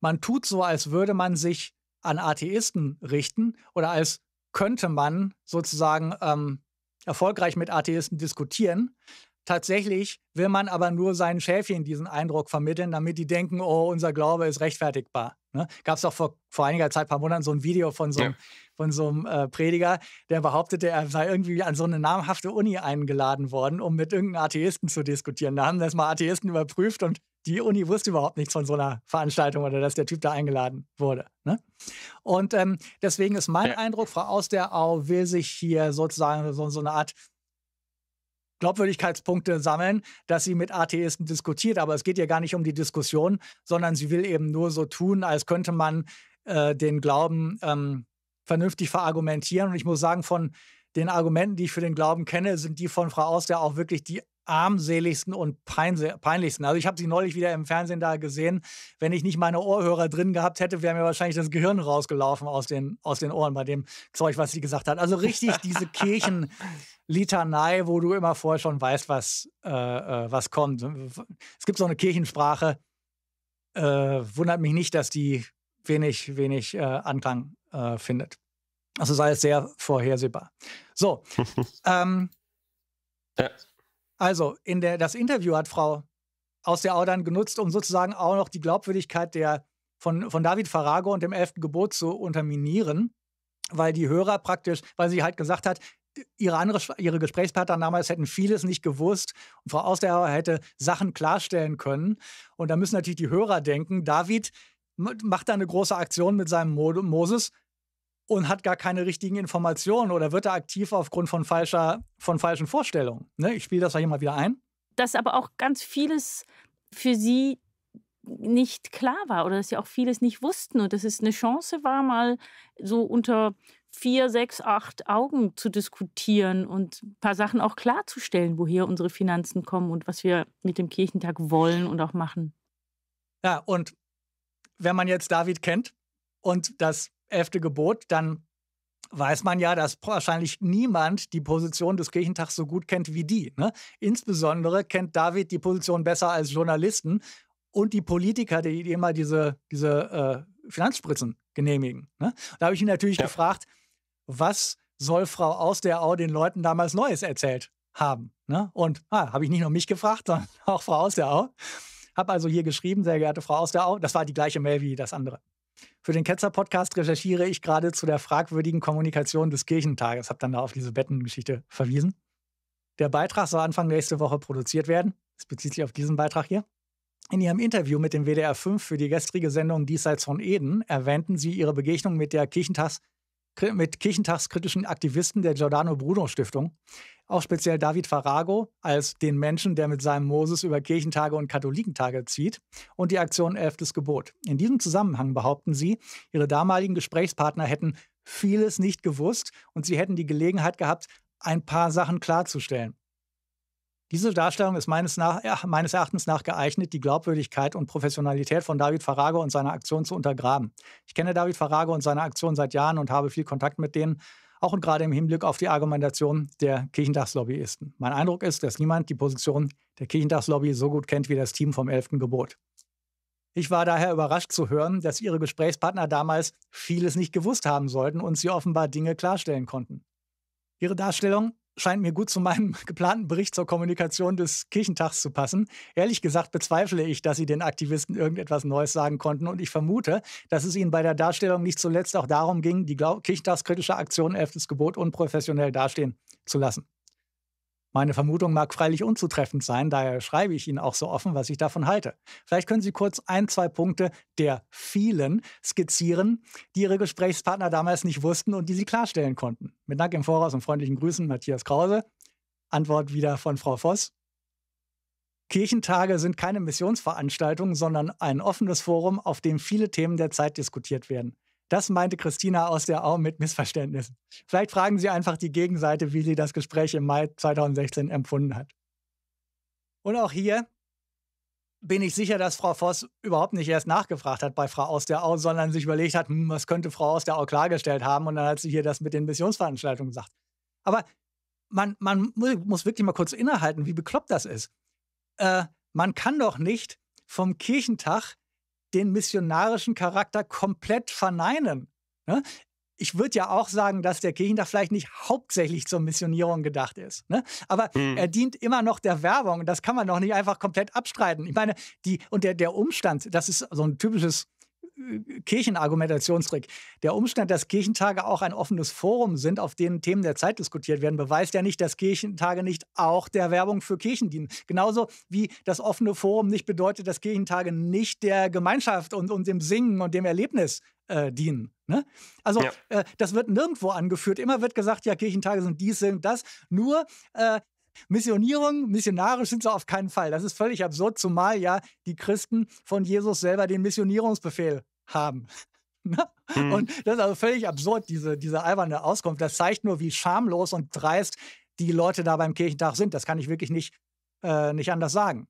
Man tut so, als würde man sich an Atheisten richten oder als könnte man sozusagen ähm, erfolgreich mit Atheisten diskutieren. Tatsächlich will man aber nur seinen Schäfchen diesen Eindruck vermitteln, damit die denken, oh, unser Glaube ist rechtfertigbar. Ne? Gab es doch vor, vor einiger Zeit, ein paar Monaten, so ein Video von so einem ja von so einem äh, Prediger, der behauptete, er sei irgendwie an so eine namhafte Uni eingeladen worden, um mit irgendeinem Atheisten zu diskutieren. Da haben das mal Atheisten überprüft und die Uni wusste überhaupt nichts von so einer Veranstaltung oder dass der Typ da eingeladen wurde. Ne? Und ähm, deswegen ist mein ja. Eindruck, Frau Austerau will sich hier sozusagen so, so eine Art Glaubwürdigkeitspunkte sammeln, dass sie mit Atheisten diskutiert. Aber es geht ja gar nicht um die Diskussion, sondern sie will eben nur so tun, als könnte man äh, den Glauben ähm, vernünftig verargumentieren. Und ich muss sagen, von den Argumenten, die ich für den Glauben kenne, sind die von Frau Auster auch wirklich die armseligsten und peinlichsten. Also ich habe sie neulich wieder im Fernsehen da gesehen. Wenn ich nicht meine Ohrhörer drin gehabt hätte, wäre mir wahrscheinlich das Gehirn rausgelaufen aus den, aus den Ohren bei dem Zeug, was sie gesagt hat. Also richtig diese Kirchenlitanei, wo du immer vorher schon weißt, was, äh, äh was kommt. Es gibt so eine Kirchensprache. Äh, wundert mich nicht, dass die wenig, wenig äh, Anklang äh, findet. Also sei es sehr vorhersehbar. So. ähm, ja. Also, in der, das Interview hat Frau aus der Au dann genutzt, um sozusagen auch noch die Glaubwürdigkeit der, von, von David Farago und dem elften Gebot zu unterminieren, weil die Hörer praktisch, weil sie halt gesagt hat, ihre, andere, ihre Gesprächspartner damals hätten vieles nicht gewusst und Frau Austerhauer hätte Sachen klarstellen können. Und da müssen natürlich die Hörer denken, David macht da eine große Aktion mit seinem Moses, und hat gar keine richtigen Informationen oder wird er aktiv aufgrund von, falscher, von falschen Vorstellungen. Ne? Ich spiele das ja hier mal wieder ein. Dass aber auch ganz vieles für sie nicht klar war oder dass sie auch vieles nicht wussten und dass es eine Chance war, mal so unter vier, sechs, acht Augen zu diskutieren und ein paar Sachen auch klarzustellen, woher unsere Finanzen kommen und was wir mit dem Kirchentag wollen und auch machen. Ja, und wenn man jetzt David kennt und das elfte Gebot, dann weiß man ja, dass wahrscheinlich niemand die Position des Kirchentags so gut kennt wie die. Ne? Insbesondere kennt David die Position besser als Journalisten und die Politiker, die immer diese, diese äh, Finanzspritzen genehmigen. Ne? Da habe ich ihn natürlich ja. gefragt, was soll Frau aus der Au den Leuten damals Neues erzählt haben? Ne? Und ah, habe ich nicht nur mich gefragt, sondern auch Frau aus der Au. Habe also hier geschrieben, sehr geehrte Frau aus der Au, das war die gleiche Mail wie das andere. Für den Ketzer-Podcast recherchiere ich gerade zu der fragwürdigen Kommunikation des Kirchentages, habe dann da auf diese Bettengeschichte verwiesen. Der Beitrag soll Anfang nächste Woche produziert werden. Es bezieht sich auf diesen Beitrag hier. In ihrem Interview mit dem WDR 5 für die gestrige Sendung Diesseits von Eden erwähnten sie ihre Begegnung mit der Kirchentags- mit kirchentagskritischen Aktivisten der Giordano Bruno Stiftung. Auch speziell David Farrago als den Menschen, der mit seinem Moses über Kirchentage und Katholikentage zieht und die Aktion Elftes Gebot. In diesem Zusammenhang behaupten sie, ihre damaligen Gesprächspartner hätten vieles nicht gewusst und sie hätten die Gelegenheit gehabt, ein paar Sachen klarzustellen. Diese Darstellung ist meines, nach, ja, meines Erachtens nach geeignet, die Glaubwürdigkeit und Professionalität von David Farrago und seiner Aktion zu untergraben. Ich kenne David Farrago und seine Aktion seit Jahren und habe viel Kontakt mit denen, auch und gerade im Hinblick auf die Argumentation der Kirchendachslobbyisten. Mein Eindruck ist, dass niemand die Position der Kirchendachslobby so gut kennt wie das Team vom 11. Gebot. Ich war daher überrascht zu hören, dass ihre Gesprächspartner damals vieles nicht gewusst haben sollten und sie offenbar Dinge klarstellen konnten. Ihre Darstellung scheint mir gut zu meinem geplanten Bericht zur Kommunikation des Kirchentags zu passen. Ehrlich gesagt bezweifle ich, dass Sie den Aktivisten irgendetwas Neues sagen konnten und ich vermute, dass es Ihnen bei der Darstellung nicht zuletzt auch darum ging, die kirchentagskritische Aktion Elftes Gebot unprofessionell dastehen zu lassen. Meine Vermutung mag freilich unzutreffend sein, daher schreibe ich Ihnen auch so offen, was ich davon halte. Vielleicht können Sie kurz ein, zwei Punkte der vielen skizzieren, die Ihre Gesprächspartner damals nicht wussten und die Sie klarstellen konnten. Mit Dank im Voraus und freundlichen Grüßen, Matthias Krause. Antwort wieder von Frau Voss. Kirchentage sind keine Missionsveranstaltung, sondern ein offenes Forum, auf dem viele Themen der Zeit diskutiert werden. Das meinte Christina aus der Au mit Missverständnissen. Vielleicht fragen Sie einfach die Gegenseite, wie sie das Gespräch im Mai 2016 empfunden hat. Und auch hier bin ich sicher, dass Frau Voss überhaupt nicht erst nachgefragt hat bei Frau aus der Au, sondern sich überlegt hat, hm, was könnte Frau aus der Au klargestellt haben. Und dann hat sie hier das mit den Missionsveranstaltungen gesagt. Aber man, man muss wirklich mal kurz innehalten, wie bekloppt das ist. Äh, man kann doch nicht vom Kirchentag den missionarischen Charakter komplett verneinen. Ne? ich würde ja auch sagen, dass der Kirchendach vielleicht nicht hauptsächlich zur Missionierung gedacht ist. Ne? Aber hm. er dient immer noch der Werbung. Und das kann man doch nicht einfach komplett abstreiten. Ich meine, die, und der, der Umstand, das ist so ein typisches äh, Kirchenargumentationstrick. Der Umstand, dass Kirchentage auch ein offenes Forum sind, auf denen Themen der Zeit diskutiert werden, beweist ja nicht, dass Kirchentage nicht auch der Werbung für Kirchen dienen. Genauso wie das offene Forum nicht bedeutet, dass Kirchentage nicht der Gemeinschaft und, und dem Singen und dem Erlebnis äh, dienen. Ne? Also ja. äh, das wird nirgendwo angeführt. Immer wird gesagt, ja, Kirchentage sind dies, sind das. Nur äh, Missionierung, missionarisch sind sie auf keinen Fall. Das ist völlig absurd, zumal ja die Christen von Jesus selber den Missionierungsbefehl haben. Ne? hm. Und das ist also völlig absurd, diese, diese alberne Auskunft. Das zeigt nur, wie schamlos und dreist die Leute da beim Kirchentag sind. Das kann ich wirklich nicht, äh, nicht anders sagen.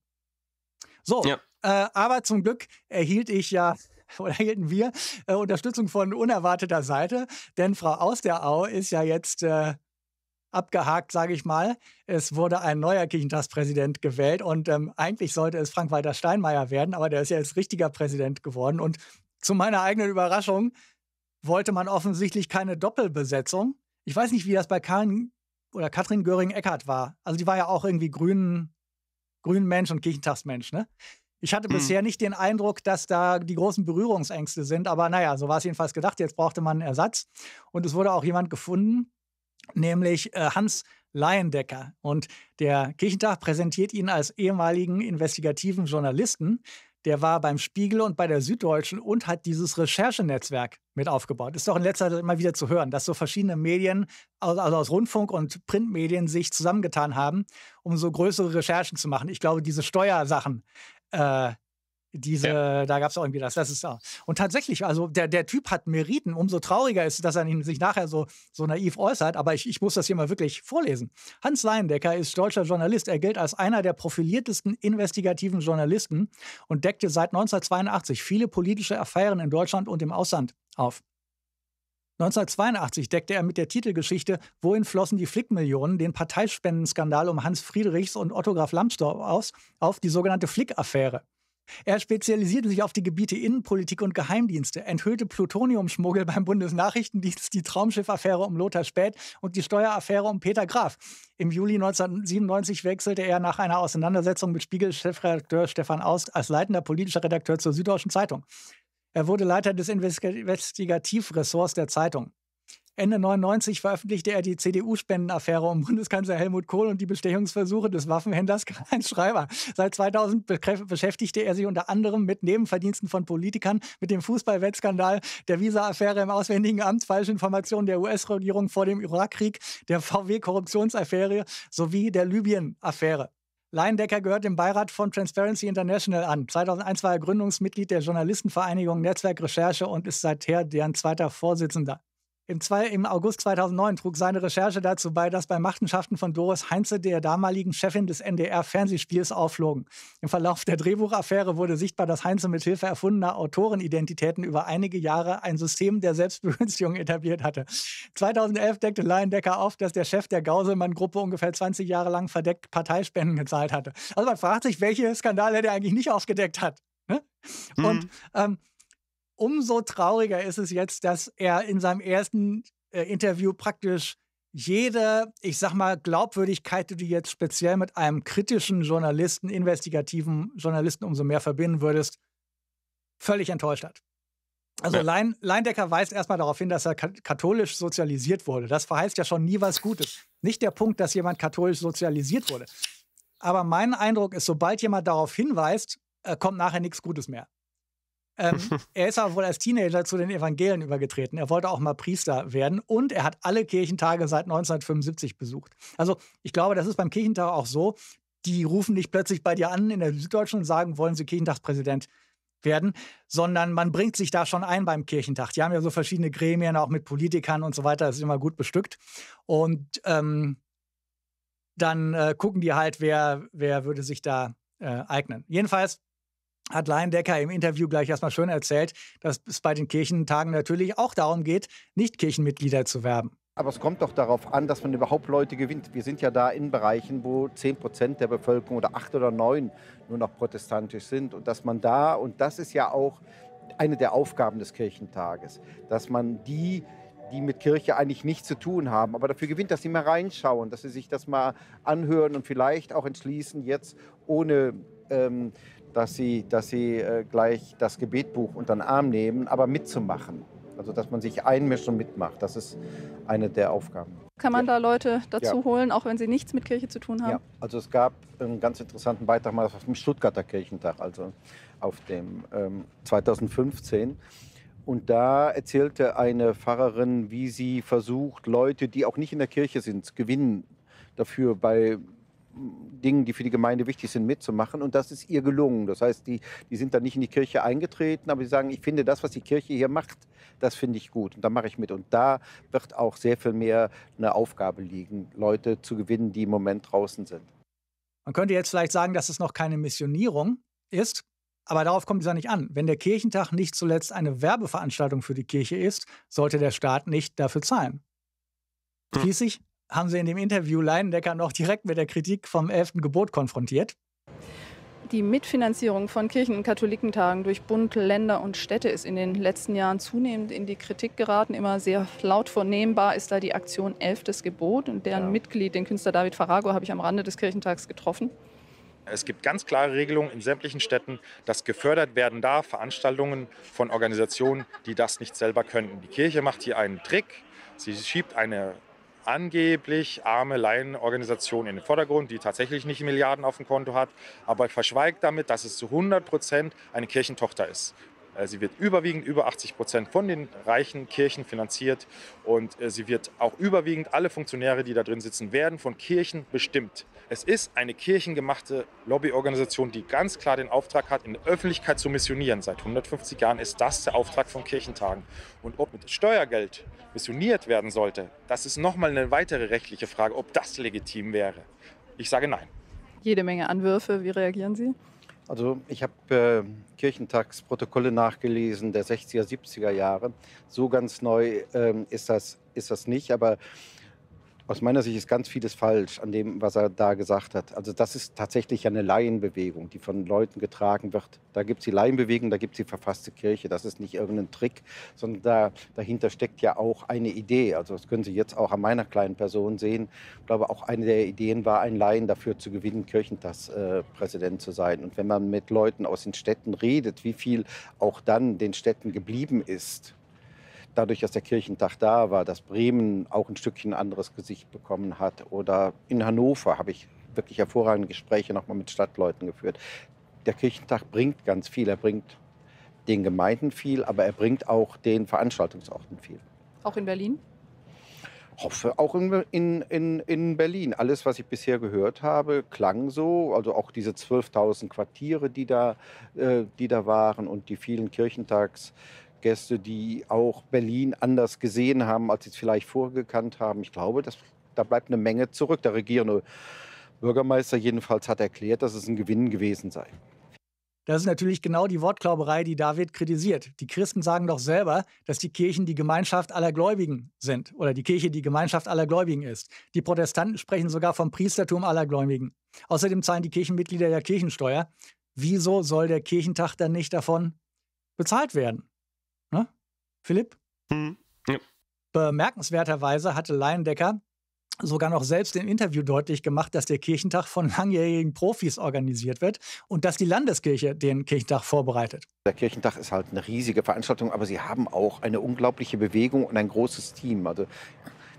So, ja. äh, aber zum Glück erhielt ich ja oder hielten wir äh, Unterstützung von unerwarteter Seite, denn Frau Aus der Au ist ja jetzt äh, abgehakt, sage ich mal. Es wurde ein neuer Kirchentagspräsident gewählt und ähm, eigentlich sollte es Frank-Walter Steinmeier werden, aber der ist ja jetzt richtiger Präsident geworden. Und zu meiner eigenen Überraschung wollte man offensichtlich keine Doppelbesetzung. Ich weiß nicht, wie das bei Karin oder Katrin Göring-Eckardt war. Also die war ja auch irgendwie grün, grün Mensch und Kirchentagsmensch, ne? Ich hatte mhm. bisher nicht den Eindruck, dass da die großen Berührungsängste sind, aber naja, so war es jedenfalls gedacht. Jetzt brauchte man einen Ersatz. Und es wurde auch jemand gefunden, nämlich äh, Hans Laiendecker. Und der Kirchentag präsentiert ihn als ehemaligen investigativen Journalisten. Der war beim Spiegel und bei der Süddeutschen und hat dieses Recherchenetzwerk mit aufgebaut. Ist doch in letzter Zeit immer wieder zu hören, dass so verschiedene Medien, also aus Rundfunk und Printmedien, sich zusammengetan haben, um so größere Recherchen zu machen. Ich glaube, diese Steuersachen, äh, diese, ja. da gab es auch irgendwie das, das ist da. Und tatsächlich, also der, der Typ hat Meriten. Umso trauriger ist, dass er sich nachher so, so naiv äußert. Aber ich, ich muss das hier mal wirklich vorlesen. Hans Leindecker ist deutscher Journalist. Er gilt als einer der profiliertesten investigativen Journalisten und deckte seit 1982 viele politische Affären in Deutschland und im Ausland auf. 1982 deckte er mit der Titelgeschichte Wohin flossen die Flick-Millionen den Parteispendenskandal um Hans Friedrichs und Otto Graf Lambsdorff aus, auf die sogenannte Flick-Affäre. Er spezialisierte sich auf die Gebiete Innenpolitik und Geheimdienste, enthüllte Plutoniumschmuggel beim Bundesnachrichtendienst, die Traumschiff-Affäre um Lothar Späth und die Steueraffäre um Peter Graf. Im Juli 1997 wechselte er nach einer Auseinandersetzung mit Spiegel-Chefredakteur Stefan Aust als leitender politischer Redakteur zur Süddeutschen Zeitung. Er wurde Leiter des Investigativressorts der Zeitung. Ende 99 veröffentlichte er die CDU-Spendenaffäre um Bundeskanzler Helmut Kohl und die Bestechungsversuche des Waffenhändlers Karl-Heinz Schreiber. Seit 2000 beschäftigte er sich unter anderem mit Nebenverdiensten von Politikern, mit dem Fußballwettskandal, der Visa-Affäre im Auswärtigen Amt, Falschinformationen der US-Regierung vor dem Irakkrieg, der VW-Korruptionsaffäre sowie der Libyen-Affäre. Leindecker gehört dem Beirat von Transparency International an. 2001 war er Gründungsmitglied der Journalistenvereinigung Netzwerk Recherche und ist seither deren zweiter Vorsitzender. Im, zwei, Im, August 2009 trug seine Recherche dazu bei, dass bei Machtenschaften von Doris Heinze, der damaligen Chefin des NDR-Fernsehspiels, aufflogen. Im Verlauf der Drehbuchaffäre wurde sichtbar, dass Heinze mit Hilfe erfundener Autorenidentitäten über einige Jahre ein System der Selbstbegünstigung etabliert hatte. 2011 deckte Leyendecker auf, dass der Chef der Gauselmann-Gruppe ungefähr 20 Jahre lang verdeckt Parteispenden gezahlt hatte. Also man fragt sich, welche Skandale der eigentlich nicht aufgedeckt hat. Ne? Mhm. Und ähm, umso trauriger ist es jetzt, dass er in seinem ersten äh, Interview praktisch jede, ich sag mal, Glaubwürdigkeit, die du jetzt speziell mit einem kritischen Journalisten, investigativen Journalisten umso mehr verbinden würdest, völlig enttäuscht hat. Also ja. Lein, Leindecker weist erstmal darauf hin, dass er katholisch sozialisiert wurde. Das verheißt ja schon nie was Gutes. Nicht der Punkt, dass jemand katholisch sozialisiert wurde. Aber mein Eindruck ist, sobald jemand darauf hinweist, äh, kommt nachher nichts Gutes mehr. Ähm, er ist aber wohl als Teenager zu den Evangelien übergetreten. Er wollte auch mal Priester werden und er hat alle Kirchentage seit 1975 besucht. Also ich glaube, das ist beim Kirchentag auch so. Die rufen nicht plötzlich bei dir an in der Süddeutschen und sagen, wollen Sie Kirchentagspräsident werden, sondern man bringt sich da schon ein beim Kirchentag. Die haben ja so verschiedene Gremien, auch mit Politikern und so weiter, das ist immer gut bestückt. Und ähm, dann äh, gucken die halt, wer, wer würde sich da äh, eignen. Jedenfalls hat Leindecker im Interview gleich erstmal schön erzählt, dass es bei den Kirchentagen natürlich auch darum geht, nicht Kirchenmitglieder zu werben. Aber es kommt doch darauf an, dass man überhaupt Leute gewinnt. Wir sind ja da in Bereichen, wo 10 Prozent der Bevölkerung oder 8 oder 9 nur noch protestantisch sind. Und dass man da, und das ist ja auch eine der Aufgaben des Kirchentages, dass man die die mit Kirche eigentlich nichts zu tun haben, aber dafür gewinnt, dass sie mal reinschauen, dass sie sich das mal anhören und vielleicht auch entschließen, jetzt ohne ähm, dass sie, dass sie äh, gleich das Gebetbuch unter den Arm nehmen, aber mitzumachen. Also dass man sich einmischt und mitmacht. Das ist eine der Aufgaben. Kann man ja. da Leute dazu ja. holen, auch wenn sie nichts mit Kirche zu tun haben? Ja, also es gab einen ganz interessanten Beitrag mal auf dem Stuttgarter Kirchentag, also auf dem ähm, 2015. Und da erzählte eine Pfarrerin, wie sie versucht, Leute, die auch nicht in der Kirche sind, zu gewinnen dafür bei Dingen, die für die Gemeinde wichtig sind, mitzumachen. Und das ist ihr gelungen. Das heißt, die, die sind da nicht in die Kirche eingetreten, aber sie sagen, ich finde das, was die Kirche hier macht, das finde ich gut. Und da mache ich mit. Und da wird auch sehr viel mehr eine Aufgabe liegen, Leute zu gewinnen, die im Moment draußen sind. Man könnte jetzt vielleicht sagen, dass es noch keine Missionierung ist, aber darauf kommt es ja nicht an. Wenn der Kirchentag nicht zuletzt eine Werbeveranstaltung für die Kirche ist, sollte der Staat nicht dafür zahlen. Hm. Schließlich? haben Sie in dem Interview Leinendecker noch direkt mit der Kritik vom 11. Gebot konfrontiert. Die Mitfinanzierung von Kirchen- und Katholikentagen durch Bund, Länder und Städte ist in den letzten Jahren zunehmend in die Kritik geraten. Immer sehr laut vernehmbar ist da die Aktion Elftes Gebot und deren ja. Mitglied, den Künstler David Farago, habe ich am Rande des Kirchentags getroffen. Es gibt ganz klare Regelungen in sämtlichen Städten, dass gefördert werden darf Veranstaltungen von Organisationen, die das nicht selber könnten. Die Kirche macht hier einen Trick. Sie schiebt eine angeblich arme Laienorganisation in den Vordergrund, die tatsächlich nicht Milliarden auf dem Konto hat, aber verschweigt damit, dass es zu 100 Prozent eine Kirchentochter ist. Äh, sie wird überwiegend über 80 Prozent von den reichen Kirchen finanziert und äh, sie wird auch überwiegend, alle Funktionäre, die da drin sitzen, werden von Kirchen bestimmt. Es ist eine kirchengemachte Lobbyorganisation, die ganz klar den Auftrag hat, in der Öffentlichkeit zu missionieren. Seit 150 Jahren ist das der Auftrag von Kirchentagen. Und ob mit Steuergeld missioniert werden sollte, das ist nochmal eine weitere rechtliche Frage, ob das legitim wäre. Ich sage nein. Jede Menge Anwürfe. Wie reagieren Sie? Also ich habe äh, Kirchentagsprotokolle nachgelesen der 60er, 70er Jahre. So ganz neu ähm, ist, das, ist das nicht, aber aus meiner Sicht ist ganz vieles falsch an dem, was er da gesagt hat. Also das ist tatsächlich eine Laienbewegung, die von Leuten getragen wird. Da gibt es die Laienbewegung, da gibt es die verfasste Kirche. Das ist nicht irgendein Trick, sondern da, dahinter steckt ja auch eine Idee. Also das können Sie jetzt auch an meiner kleinen Person sehen. Ich glaube, auch eine der Ideen war, einen Laien dafür zu gewinnen, Kirchentagspräsident äh, zu sein. Und wenn man mit Leuten aus den Städten redet, wie viel auch dann den Städten geblieben ist, dadurch, dass der Kirchentag da war, dass Bremen auch ein Stückchen anderes Gesicht bekommen hat oder in Hannover habe ich wirklich hervorragende Gespräche nochmal mit Stadtleuten geführt. Der Kirchentag bringt ganz viel. Er bringt den Gemeinden viel, aber er bringt auch den Veranstaltungsorten viel. Auch in Berlin? Hoffe auch in, in, in, Berlin. Alles, was ich bisher gehört habe, klang so. Also auch diese 12.000 Quartiere, die da, äh, die da waren und die vielen Kirchentags. Gäste, die auch Berlin anders gesehen haben, als sie es vielleicht vorgekannt haben. Ich glaube, das, da bleibt eine Menge zurück. Der regierende Bürgermeister jedenfalls hat erklärt, dass es ein Gewinn gewesen sei. Das ist natürlich genau die Wortklauberei, die David kritisiert. Die Christen sagen doch selber, dass die Kirchen die Gemeinschaft aller Gläubigen sind oder die Kirche die Gemeinschaft aller Gläubigen ist. Die Protestanten sprechen sogar vom Priestertum aller Gläubigen. Außerdem zahlen die Kirchenmitglieder ja Kirchensteuer. Wieso soll der Kirchentag dann nicht davon bezahlt werden? Philipp? Hm. Ja. Bemerkenswerterweise hatte Leindecker sogar noch selbst im Interview deutlich gemacht, dass der Kirchentag von langjährigen Profis organisiert wird und dass die Landeskirche den Kirchentag vorbereitet. Der Kirchentag ist halt eine riesige Veranstaltung, aber sie haben auch eine unglaubliche Bewegung und ein großes Team. Also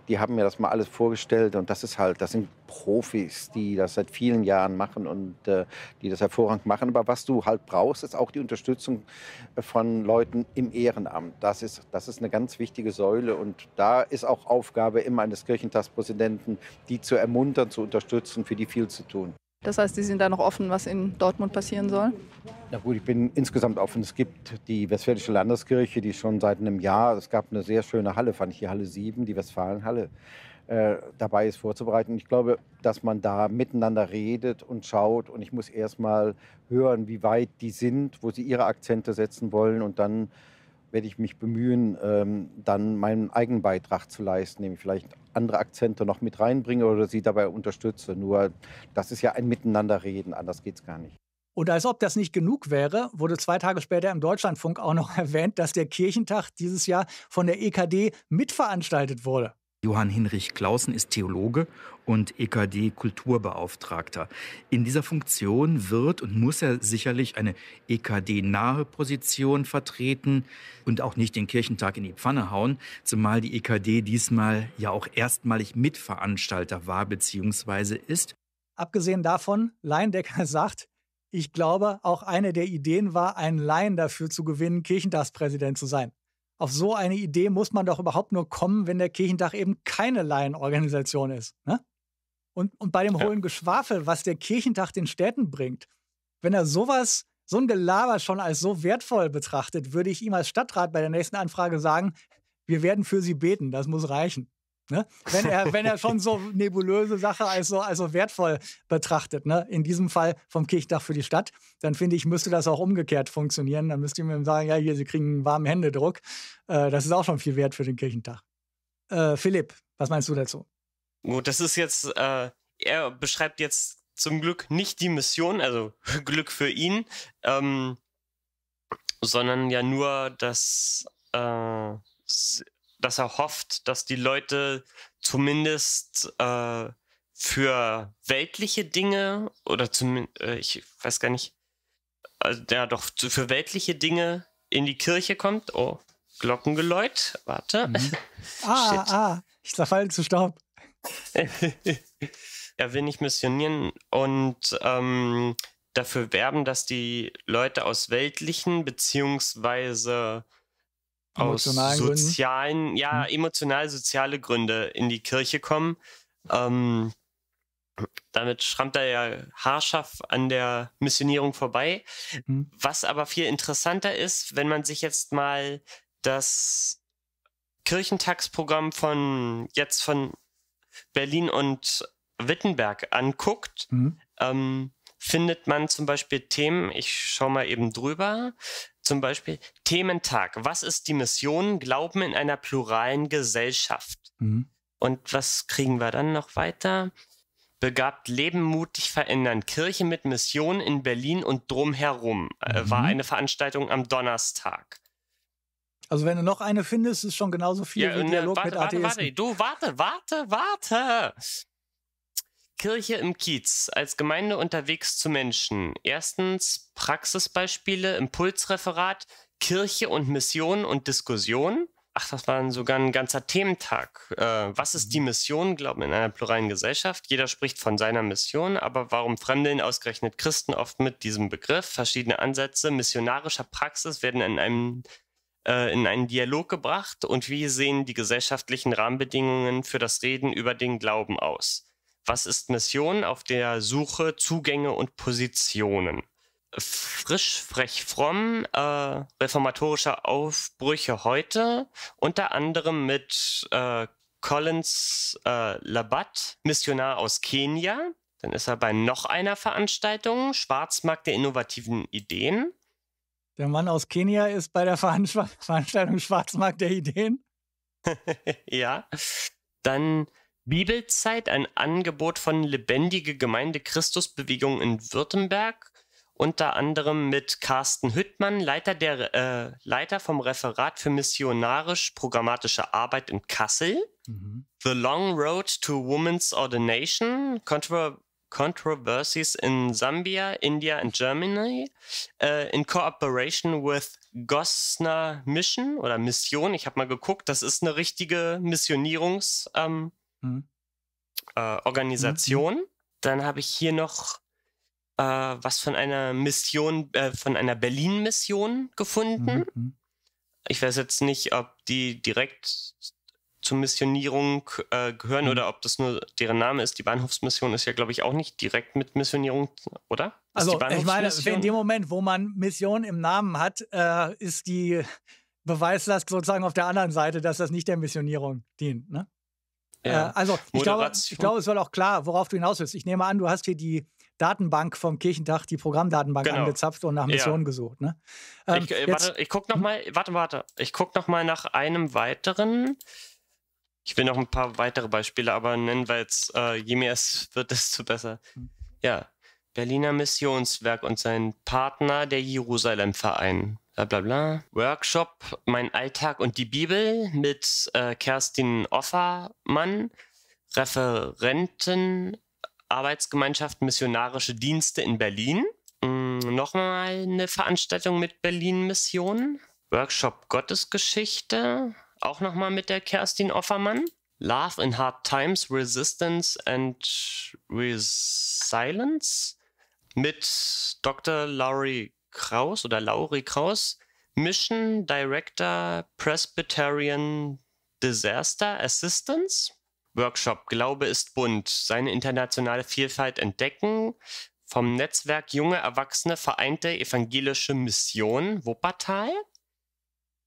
die haben mir das mal alles vorgestellt und das ist halt, das sind Profis, die das seit vielen Jahren machen und äh, die das hervorragend machen. Aber was du halt brauchst, ist auch die Unterstützung äh, von Leuten im Ehrenamt. Das ist, das ist eine ganz wichtige Säule und da ist auch Aufgabe immer eines Kirchentagspräsidenten, die zu ermuntern, zu unterstützen, für die viel zu tun. Das heißt, Sie sind da noch offen, was in Dortmund passieren soll? Na gut, ich bin insgesamt offen. Es gibt die Westfälische Landeskirche, die schon seit einem Jahr, es gab eine sehr schöne Halle, fand ich die Halle 7, die Westfalenhalle, äh, dabei ist vorzubereiten. Ich glaube, dass man da miteinander redet und schaut und ich muss erst mal hören, wie weit die sind, wo sie ihre Akzente setzen wollen und dann werde ich mich bemühen, ähm, dann meinen eigenen Beitrag zu leisten, nämlich vielleicht andere Akzente noch mit reinbringe oder sie dabei unterstütze. Nur das ist ja ein Miteinanderreden, anders geht es gar nicht. Und als ob das nicht genug wäre, wurde zwei Tage später im Deutschlandfunk auch noch erwähnt, dass der Kirchentag dieses Jahr von der EKD mitveranstaltet wurde. Johann Hinrich Clausen ist Theologe und EKD Kulturbeauftragter. In dieser Funktion wird und muss er sicherlich eine EKD-nahe Position vertreten und auch nicht den Kirchentag in die Pfanne hauen, zumal die EKD diesmal ja auch erstmalig Mitveranstalter war bzw. ist. Abgesehen davon, Leindecker sagt, ich glaube, auch eine der Ideen war, einen Laien dafür zu gewinnen, Kirchentagspräsident zu sein auf so eine Idee muss man doch überhaupt nur kommen, wenn der Kirchentag eben keine Laienorganisation ist. Ne? Und, und bei dem ja. hohlen Geschwafel, was der Kirchentag den Städten bringt, wenn er sowas, so ein Gelaber schon als so wertvoll betrachtet, würde ich ihm als Stadtrat bei der nächsten Anfrage sagen, wir werden für Sie beten, das muss reichen. Ne? Wenn, er, wenn er schon so nebulöse Sache als so, als wertvoll betrachtet, ne? in diesem Fall vom Kirchdach für die Stadt, dann finde ich, müsste das auch umgekehrt funktionieren. Dann müsste ich mir sagen, ja, hier, Sie kriegen einen warmen Händedruck. Äh, das ist auch schon viel wert für den Kirchentag. Äh, Philipp, was meinst du dazu? Gut, das ist jetzt, äh, er beschreibt jetzt zum Glück nicht die Mission, also Glück für ihn, ähm, sondern ja nur das äh, dass er hofft, dass die Leute zumindest äh, für weltliche Dinge oder zumindest, äh, ich weiß gar nicht, also, ja doch, für weltliche Dinge in die Kirche kommt. Oh, Glockengeläut, warte. Mhm. ah, ah, ich zerfalle zu Staub. er will nicht missionieren und ähm, dafür werben, dass die Leute aus weltlichen beziehungsweise aus sozialen, Gründen? ja, hm. emotional-soziale Gründe in die Kirche kommen. Ähm, damit schrammt er ja haarscharf an der Missionierung vorbei. Mhm. Was aber viel interessanter ist, wenn man sich jetzt mal das Kirchentagsprogramm von jetzt von Berlin und Wittenberg anguckt, mhm. ähm, findet man zum Beispiel Themen, ich schaue mal eben drüber, zum Beispiel Thementag. Was ist die Mission Glauben in einer pluralen Gesellschaft? Mhm. Und was kriegen wir dann noch weiter? Begabt Leben mutig verändern. Kirche mit Mission in Berlin und drumherum äh, mhm. war eine Veranstaltung am Donnerstag. Also wenn du noch eine findest, ist schon genauso viel ja, wie äh, ne, Dialog warte, mit Warte, warte, du, warte, warte, warte. Kirche im Kiez als Gemeinde unterwegs zu Menschen. Erstens Praxisbeispiele, Impulsreferat, Kirche und Mission und Diskussion. Ach, das war sogar ein ganzer Thementag. Äh, was ist die mhm. Mission, glauben in einer pluralen Gesellschaft? Jeder spricht von seiner Mission, aber warum fremdeln ausgerechnet Christen oft mit diesem Begriff? Verschiedene Ansätze missionarischer Praxis werden in einem äh, in einen Dialog gebracht und wie sehen die gesellschaftlichen Rahmenbedingungen für das Reden über den Glauben aus? Was ist Mission auf der Suche, Zugänge und Positionen? Frisch, frech, fromm, äh, reformatorische Aufbrüche heute, unter anderem mit äh, Collins äh, Labat, Missionar aus Kenia. Dann ist er bei noch einer Veranstaltung, Schwarzmarkt der innovativen Ideen. Der Mann aus Kenia ist bei der Veranstaltung Schwarzmarkt der Ideen. ja. Dann Bibelzeit, ein Angebot von Lebendige Gemeinde Christusbewegung in Württemberg, unter anderem mit Carsten Hüttmann, Leiter, der, äh, Leiter vom Referat für missionarisch-programmatische Arbeit in Kassel. Mhm. The Long Road to Woman's Ordination, Contra Controversies in Zambia, India and Germany äh, in cooperation with Gosner Mission oder Mission. Ich habe mal geguckt, das ist eine richtige Missionierungs- ähm, Mhm. Äh, Organisation. Mhm. Dann habe ich hier noch äh, was von einer Mission, äh, von einer Berlin-Mission gefunden. Mhm, mhm. Ich weiß jetzt nicht, ob die direkt zur Missionierung äh, gehören mhm. oder ob das nur deren Name ist. Die Bahnhofsmission ist ja, glaube ich, auch nicht direkt mit Missionierung, oder? Ist also, ich meine, in dem Moment, wo man Mission im Namen hat, äh, ist die Beweislast sozusagen auf der anderen Seite, dass das nicht der Missionierung dient. Ne? Ja. Äh, also ich glaube, ich glaube, es soll auch klar, worauf du hinaus willst. Ich nehme an, du hast hier die Datenbank vom Kirchentag, die Programmdatenbank genau. angezapft und nach Missionen ja. gesucht. Ne? Ähm, ich äh, warte, ich gucke nochmal, hm? warte, warte. Ich gucke nochmal nach einem weiteren. Ich will noch ein paar weitere Beispiele, aber nennen wir jetzt, äh, je mehr es wird, desto besser. Hm. Ja, Berliner Missionswerk und sein Partner, der Jerusalem-Verein bla bla. Workshop, mein Alltag und die Bibel mit äh, Kerstin Offermann, Referenten, Arbeitsgemeinschaft Missionarische Dienste in Berlin. Mm, Nochmal eine Veranstaltung mit Berlin Mission. Workshop Gottesgeschichte, auch nochmal mit der Kerstin Offermann. Love in Hard Times, Resistance and Resilience mit Dr. Laurie Kraus oder Lauri Kraus, Mission Director Presbyterian Disaster Assistance Workshop Glaube ist bunt, seine internationale Vielfalt entdecken vom Netzwerk Junge Erwachsene Vereinte Evangelische Mission Wuppertal.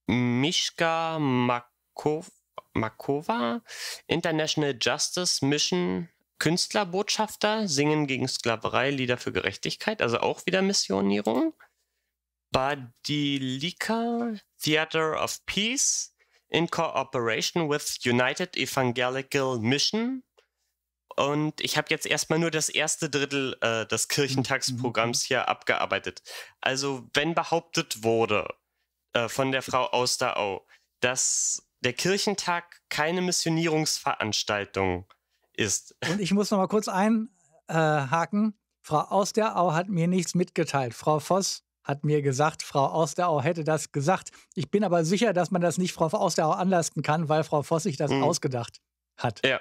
Mischka Makov Makova, International Justice Mission Künstlerbotschafter, Singen gegen Sklaverei, Lieder für Gerechtigkeit, also auch wieder Missionierung. Badilika Theater of Peace in cooperation with United Evangelical Mission. Und ich habe jetzt erstmal nur das erste Drittel äh, des Kirchentagsprogramms hier abgearbeitet. Also wenn behauptet wurde äh, von der Frau Austerau, dass der Kirchentag keine Missionierungsveranstaltung ist. Und ich muss noch mal kurz einhaken. Äh, Frau Austerau hat mir nichts mitgeteilt. Frau Voss hat mir gesagt, Frau Austerau hätte das gesagt. Ich bin aber sicher, dass man das nicht Frau Austerau anlasten kann, weil Frau Voss sich das mhm. ausgedacht hat. Ja.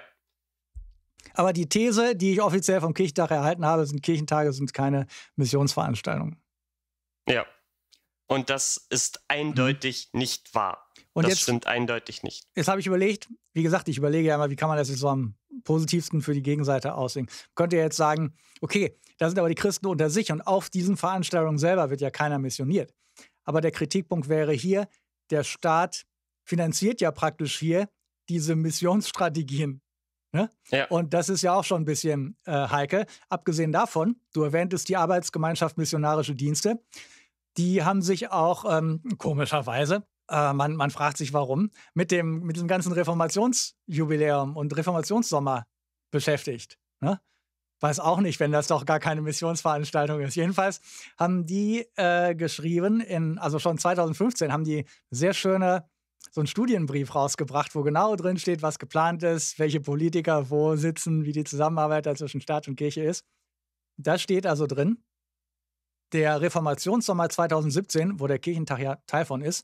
Aber die These, die ich offiziell vom Kirchtag erhalten habe, sind Kirchentage sind keine Missionsveranstaltungen. Ja. Und das ist eindeutig mhm. nicht wahr. Und das jetzt, stimmt eindeutig nicht. Jetzt habe ich überlegt, wie gesagt, ich überlege ja immer, wie kann man das jetzt so am positivsten für die Gegenseite aussehen. Könnt ihr jetzt sagen, okay, da sind aber die Christen unter sich und auf diesen Veranstaltungen selber wird ja keiner missioniert. Aber der Kritikpunkt wäre hier, der Staat finanziert ja praktisch hier diese Missionsstrategien. Ne? Ja. Und das ist ja auch schon ein bisschen äh, heikel. Abgesehen davon, du erwähntest die Arbeitsgemeinschaft Missionarische Dienste. Die haben sich auch ähm, komischerweise äh, man, man fragt sich, warum, mit, dem, mit diesem ganzen Reformationsjubiläum und Reformationssommer beschäftigt. Ne? Weiß auch nicht, wenn das doch gar keine Missionsveranstaltung ist. Jedenfalls haben die äh, geschrieben, in, also schon 2015 haben die sehr schöne so einen Studienbrief rausgebracht, wo genau drin steht, was geplant ist, welche Politiker wo sitzen, wie die Zusammenarbeit zwischen Staat und Kirche ist. Da steht also drin, der Reformationssommer 2017, wo der Kirchentag ja Teil von ist,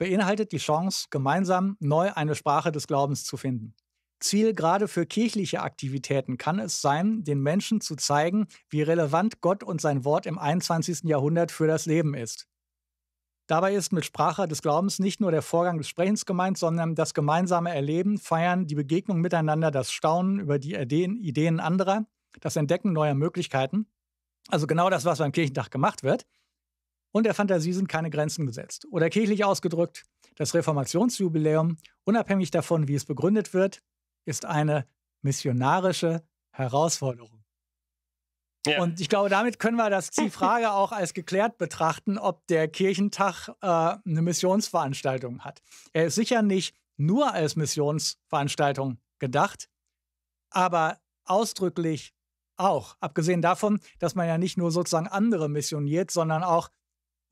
beinhaltet die Chance, gemeinsam neu eine Sprache des Glaubens zu finden. Ziel gerade für kirchliche Aktivitäten kann es sein, den Menschen zu zeigen, wie relevant Gott und sein Wort im 21. Jahrhundert für das Leben ist. Dabei ist mit Sprache des Glaubens nicht nur der Vorgang des Sprechens gemeint, sondern das gemeinsame Erleben, Feiern, die Begegnung miteinander, das Staunen über die Ideen anderer, das Entdecken neuer Möglichkeiten. Also genau das, was beim Kirchentag gemacht wird und der Fantasie sind keine Grenzen gesetzt. Oder kirchlich ausgedrückt, das Reformationsjubiläum, unabhängig davon, wie es begründet wird, ist eine missionarische Herausforderung. Ja. Und ich glaube, damit können wir das, die Frage auch als geklärt betrachten, ob der Kirchentag äh, eine Missionsveranstaltung hat. Er ist sicher nicht nur als Missionsveranstaltung gedacht, aber ausdrücklich auch. Abgesehen davon, dass man ja nicht nur sozusagen andere missioniert, sondern auch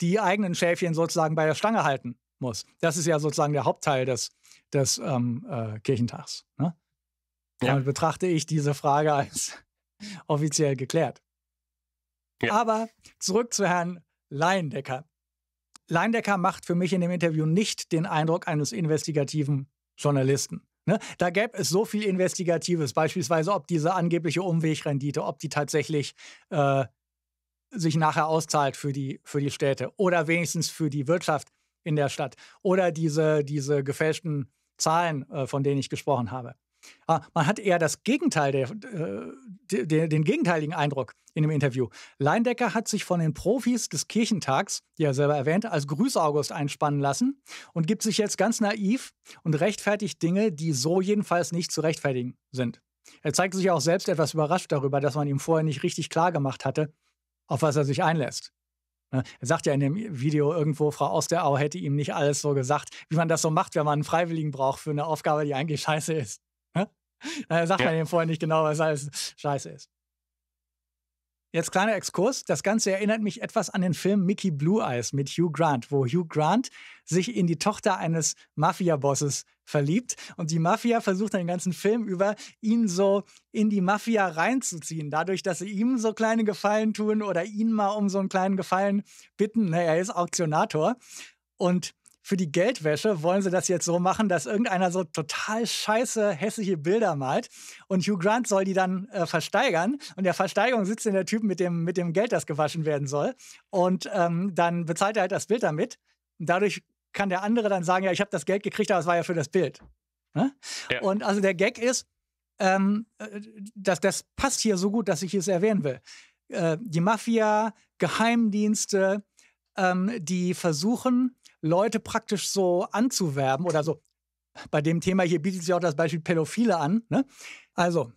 die eigenen Schäfchen sozusagen bei der Stange halten muss. Das ist ja sozusagen der Hauptteil des, des ähm, äh, Kirchentags. Ne? Ja. Damit betrachte ich diese Frage als offiziell geklärt. Ja. Aber zurück zu Herrn Leindecker. Leindecker macht für mich in dem Interview nicht den Eindruck eines investigativen Journalisten. Ne? Da gäbe es so viel Investigatives, beispielsweise ob diese angebliche Umwegrendite, ob die tatsächlich äh, sich nachher auszahlt für die, für die Städte oder wenigstens für die Wirtschaft in der Stadt oder diese, diese gefälschten Zahlen, äh, von denen ich gesprochen habe. Aber ah, man hat eher das Gegenteil, der, äh, der, den gegenteiligen Eindruck in dem Interview. Leindecker hat sich von den Profis des Kirchentags, die er selber erwähnt, als Grüßaugust einspannen lassen und gibt sich jetzt ganz naiv und rechtfertigt Dinge, die so jedenfalls nicht zu rechtfertigen sind. Er zeigt sich auch selbst etwas überrascht darüber, dass man ihm vorher nicht richtig klar gemacht hatte, auf was er sich einlässt. Ne? Er sagt ja in dem Video irgendwo, Frau Osterau oh, hätte ihm nicht alles so gesagt, wie man das so macht, wenn man einen Freiwilligen braucht für eine Aufgabe, die eigentlich scheiße ist. Ne? Er sagt ja. man ihm vorher nicht genau, was alles scheiße ist. Jetzt kleiner Exkurs. Das Ganze erinnert mich etwas an den Film Mickey Blue Eyes mit Hugh Grant, wo Hugh Grant sich in die Tochter eines Mafia-Bosses verliebt. Und die Mafia versucht den ganzen Film über, ihn so in die Mafia reinzuziehen. Dadurch, dass sie ihm so kleine Gefallen tun oder ihn mal um so einen kleinen Gefallen bitten. Na, er ist Auktionator. Und für die Geldwäsche wollen sie das jetzt so machen, dass irgendeiner so total scheiße hässliche Bilder malt und Hugh Grant soll die dann äh, versteigern und der Versteigerung sitzt in der Typ mit dem, mit dem Geld, das gewaschen werden soll und ähm, dann bezahlt er halt das Bild damit und dadurch kann der andere dann sagen, ja, ich habe das Geld gekriegt, aber es war ja für das Bild. Ne? Ja. Und also der Gag ist, ähm, äh, das, das passt hier so gut, dass ich es erwähnen will. Äh, die Mafia, Geheimdienste, ähm, die versuchen, Leute praktisch so anzuwerben oder so. Bei dem Thema hier bietet sich auch das Beispiel Pädophile an. Ne? Also,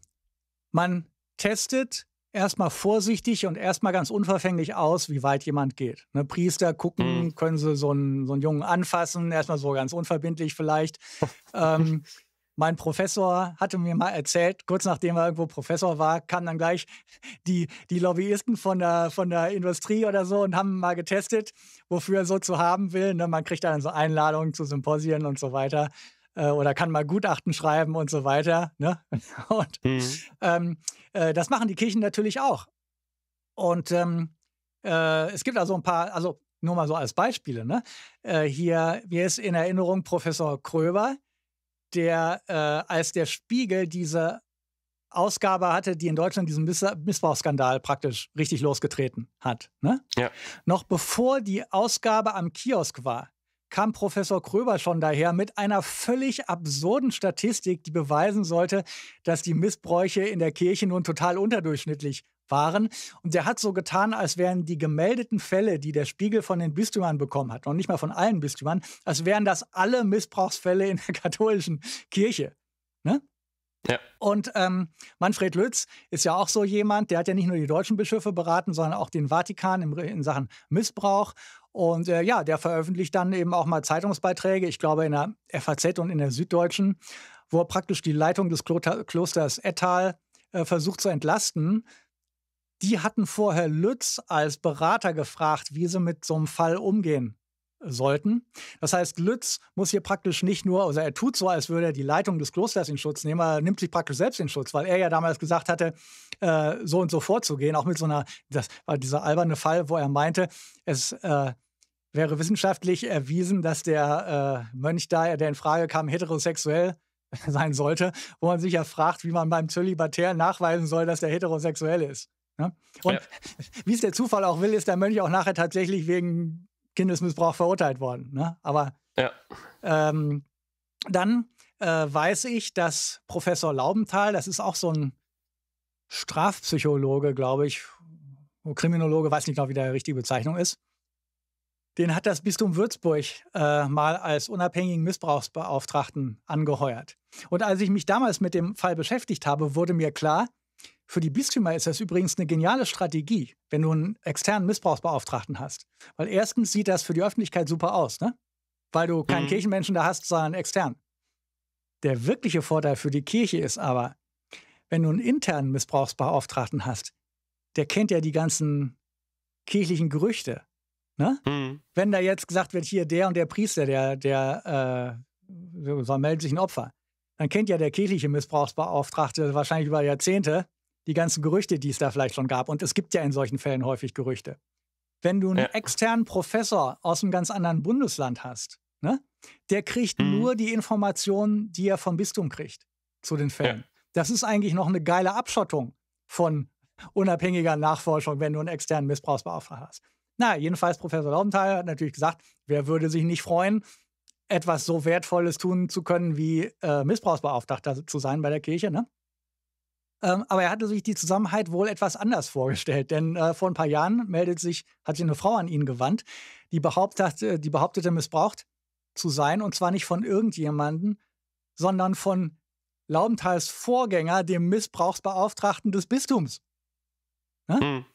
man testet erstmal vorsichtig und erstmal ganz unverfänglich aus, wie weit jemand geht. Ne, Priester gucken, mhm. können sie so einen, so einen Jungen anfassen, erstmal so ganz unverbindlich vielleicht. ähm, mein Professor hatte mir mal erzählt, kurz nachdem er irgendwo Professor war, kamen dann gleich die, die Lobbyisten von der, von der Industrie oder so und haben mal getestet, wofür er so zu haben will. Ne, man kriegt dann so Einladungen zu Symposien und so weiter. Äh, oder kann mal Gutachten schreiben und so weiter. Ne? Und mhm. ähm, äh, das machen die Kirchen natürlich auch. Und ähm, äh, es gibt also ein paar, also nur mal so als Beispiele. Ne? Äh, hier, mir ist in Erinnerung Professor Kröber, der äh, als der Spiegel diese Ausgabe hatte, die in Deutschland diesen Miss Missbrauchsskandal praktisch richtig losgetreten hat. Ne? Ja. Noch bevor die Ausgabe am Kiosk war, kam Professor Kröber schon daher mit einer völlig absurden Statistik, die beweisen sollte, dass die Missbräuche in der Kirche nun total unterdurchschnittlich waren. Und der hat so getan, als wären die gemeldeten Fälle, die der Spiegel von den Bistümern bekommen hat, noch nicht mal von allen Bistümern, als wären das alle Missbrauchsfälle in der katholischen Kirche. Ne? Ja. Und ähm, Manfred Lütz ist ja auch so jemand, der hat ja nicht nur die deutschen Bischöfe beraten, sondern auch den Vatikan in, in Sachen Missbrauch. Und äh, ja, der veröffentlicht dann eben auch mal Zeitungsbeiträge, ich glaube in der FAZ und in der Süddeutschen, wo er praktisch die Leitung des Klosters Ettal äh, versucht zu entlasten. Die hatten vorher Lütz als Berater gefragt, wie sie mit so einem Fall umgehen sollten. Das heißt, Lütz muss hier praktisch nicht nur, also er tut so, als würde er die Leitung des Klosters in Schutz nehmen, er nimmt sich praktisch selbst in Schutz, weil er ja damals gesagt hatte, äh, so und so vorzugehen, auch mit so einer, das war dieser alberne Fall, wo er meinte, es äh, wäre wissenschaftlich erwiesen, dass der äh, Mönch da, der in Frage kam, heterosexuell sein sollte, wo man sich ja fragt, wie man beim Zölibatär nachweisen soll, dass der heterosexuell ist. Ne? Und ja. wie es der Zufall auch will, ist der Mönch auch nachher tatsächlich wegen Kindesmissbrauch verurteilt worden. Ne? Aber ja. ähm, dann äh, weiß ich, dass Professor Laubenthal, das ist auch so ein Strafpsychologe, glaube ich, Kriminologe, weiß nicht genau, wie der richtige Bezeichnung ist. Den hat das Bistum Würzburg äh, mal als unabhängigen Missbrauchsbeauftragten angeheuert. Und als ich mich damals mit dem Fall beschäftigt habe, wurde mir klar, für die Bistümer ist das übrigens eine geniale Strategie, wenn du einen externen Missbrauchsbeauftragten hast. Weil erstens sieht das für die Öffentlichkeit super aus, ne? Weil du keinen mhm. Kirchenmenschen da hast, sondern extern. Der wirkliche Vorteil für die Kirche ist aber, wenn du einen internen Missbrauchsbeauftragten hast, der kennt ja die ganzen kirchlichen Gerüchte. Ne? Mhm. Wenn da jetzt gesagt wird, hier der und der Priester, der, der äh, so meldet sich ein Opfer, dann kennt ja der kirchliche Missbrauchsbeauftragte wahrscheinlich über Jahrzehnte, die ganzen Gerüchte, die es da vielleicht schon gab. Und es gibt ja in solchen Fällen häufig Gerüchte. Wenn du einen ja. externen Professor aus einem ganz anderen Bundesland hast, ne, der kriegt mhm. nur die Informationen, die er vom Bistum kriegt zu den Fällen. Ja. Das ist eigentlich noch eine geile Abschottung von unabhängiger Nachforschung, wenn du einen externen Missbrauchsbeauftragten hast. Na, jedenfalls Professor Laubenthal hat natürlich gesagt, wer würde sich nicht freuen, etwas so Wertvolles tun zu können, wie äh, Missbrauchsbeauftragter zu sein bei der Kirche. Ne? Ähm, aber er hatte sich die Zusammenhalt wohl etwas anders vorgestellt, denn äh, vor ein paar Jahren meldet sich, hat sich eine Frau an ihn gewandt, die, behauptet, äh, die behauptete, missbraucht zu sein und zwar nicht von irgendjemandem, sondern von Laubenthals Vorgänger, dem Missbrauchsbeauftragten des Bistums. Ne? Mhm.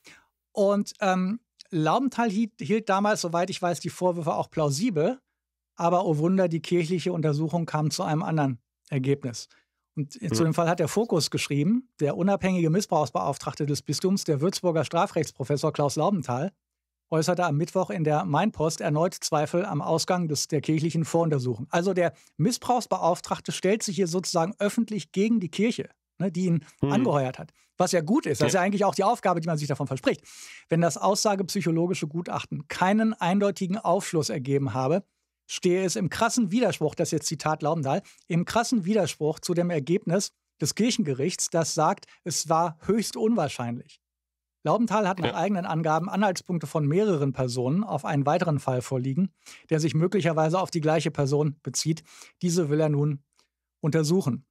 Und ähm, Laubenthal hielt, hielt damals, soweit ich weiß, die Vorwürfe auch plausibel, aber oh Wunder, die kirchliche Untersuchung kam zu einem anderen Ergebnis. Und mhm. zu dem Fall hat der Fokus geschrieben, der unabhängige Missbrauchsbeauftragte des Bistums, der Würzburger Strafrechtsprofessor Klaus Laubenthal, äußerte am Mittwoch in der Mainpost erneut Zweifel am Ausgang des, der kirchlichen Voruntersuchung. Also der Missbrauchsbeauftragte stellt sich hier sozusagen öffentlich gegen die Kirche, ne, die ihn mhm. angeheuert hat. Was ja gut ist, das ist ja eigentlich auch die Aufgabe, die man sich davon verspricht. Wenn das aussagepsychologische Gutachten keinen eindeutigen Aufschluss ergeben habe, stehe es im krassen Widerspruch, das ist jetzt Zitat Laubendahl, im krassen Widerspruch zu dem Ergebnis des Kirchengerichts, das sagt, es war höchst unwahrscheinlich. Laubenthal hat nach eigenen Angaben Anhaltspunkte von mehreren Personen auf einen weiteren Fall vorliegen, der sich möglicherweise auf die gleiche Person bezieht. Diese will er nun untersuchen.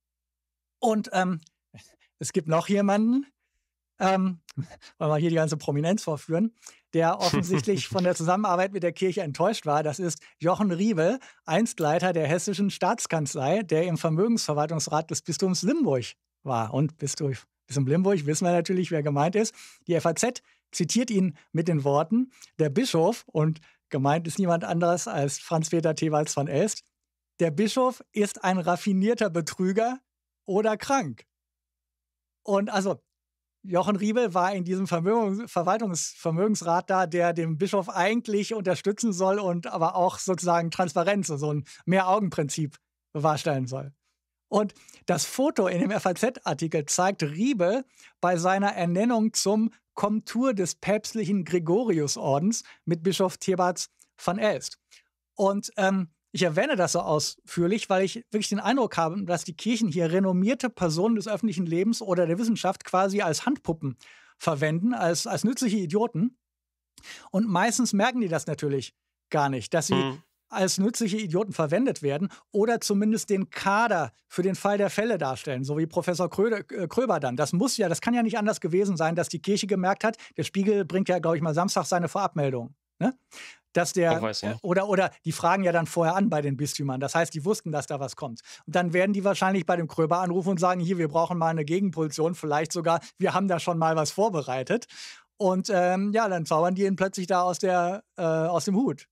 Und ähm, es gibt noch jemanden, ähm, wollen wir hier die ganze Prominenz vorführen, der offensichtlich von der Zusammenarbeit mit der Kirche enttäuscht war. Das ist Jochen Riebe, einst Leiter der Hessischen Staatskanzlei, der im Vermögensverwaltungsrat des Bistums Limburg war. Und Bistum, Bistum Limburg wissen wir natürlich, wer gemeint ist. Die FAZ zitiert ihn mit den Worten, der Bischof, und gemeint ist niemand anderes als Franz-Peter Thewals von Elst, der Bischof ist ein raffinierter Betrüger oder krank. Und also Jochen Riebel war in diesem Vermögen, Verwaltungsvermögensrat da, der den Bischof eigentlich unterstützen soll und aber auch sozusagen Transparenz, so ein Mehr-Augen-Prinzip bewahrstellen soll. Und das Foto in dem FAZ-Artikel zeigt Riebel bei seiner Ernennung zum Komtur des päpstlichen Gregoriusordens mit Bischof Theberts van Elst. Und ähm, ich erwähne das so ausführlich, weil ich wirklich den Eindruck habe, dass die Kirchen hier renommierte Personen des öffentlichen Lebens oder der Wissenschaft quasi als Handpuppen verwenden, als, als nützliche Idioten. Und meistens merken die das natürlich gar nicht, dass sie mhm. als nützliche Idioten verwendet werden oder zumindest den Kader für den Fall der Fälle darstellen, so wie Professor Kröder, äh, Kröber dann. Das muss ja, das kann ja nicht anders gewesen sein, dass die Kirche gemerkt hat, der Spiegel bringt ja, glaube ich, mal Samstag seine Vorabmeldung. Ne? dass der weiß, ja. Äh, oder oder die fragen ja dann vorher an bei den Bistümern. Das heißt, die wussten, dass da was kommt. Und dann werden die wahrscheinlich bei dem Kröber anrufen und sagen, hier, wir brauchen mal eine Gegenpulsion, vielleicht sogar, wir haben da schon mal was vorbereitet. Und ähm, ja, dann zaubern die ihn plötzlich da aus der äh, aus dem Hut.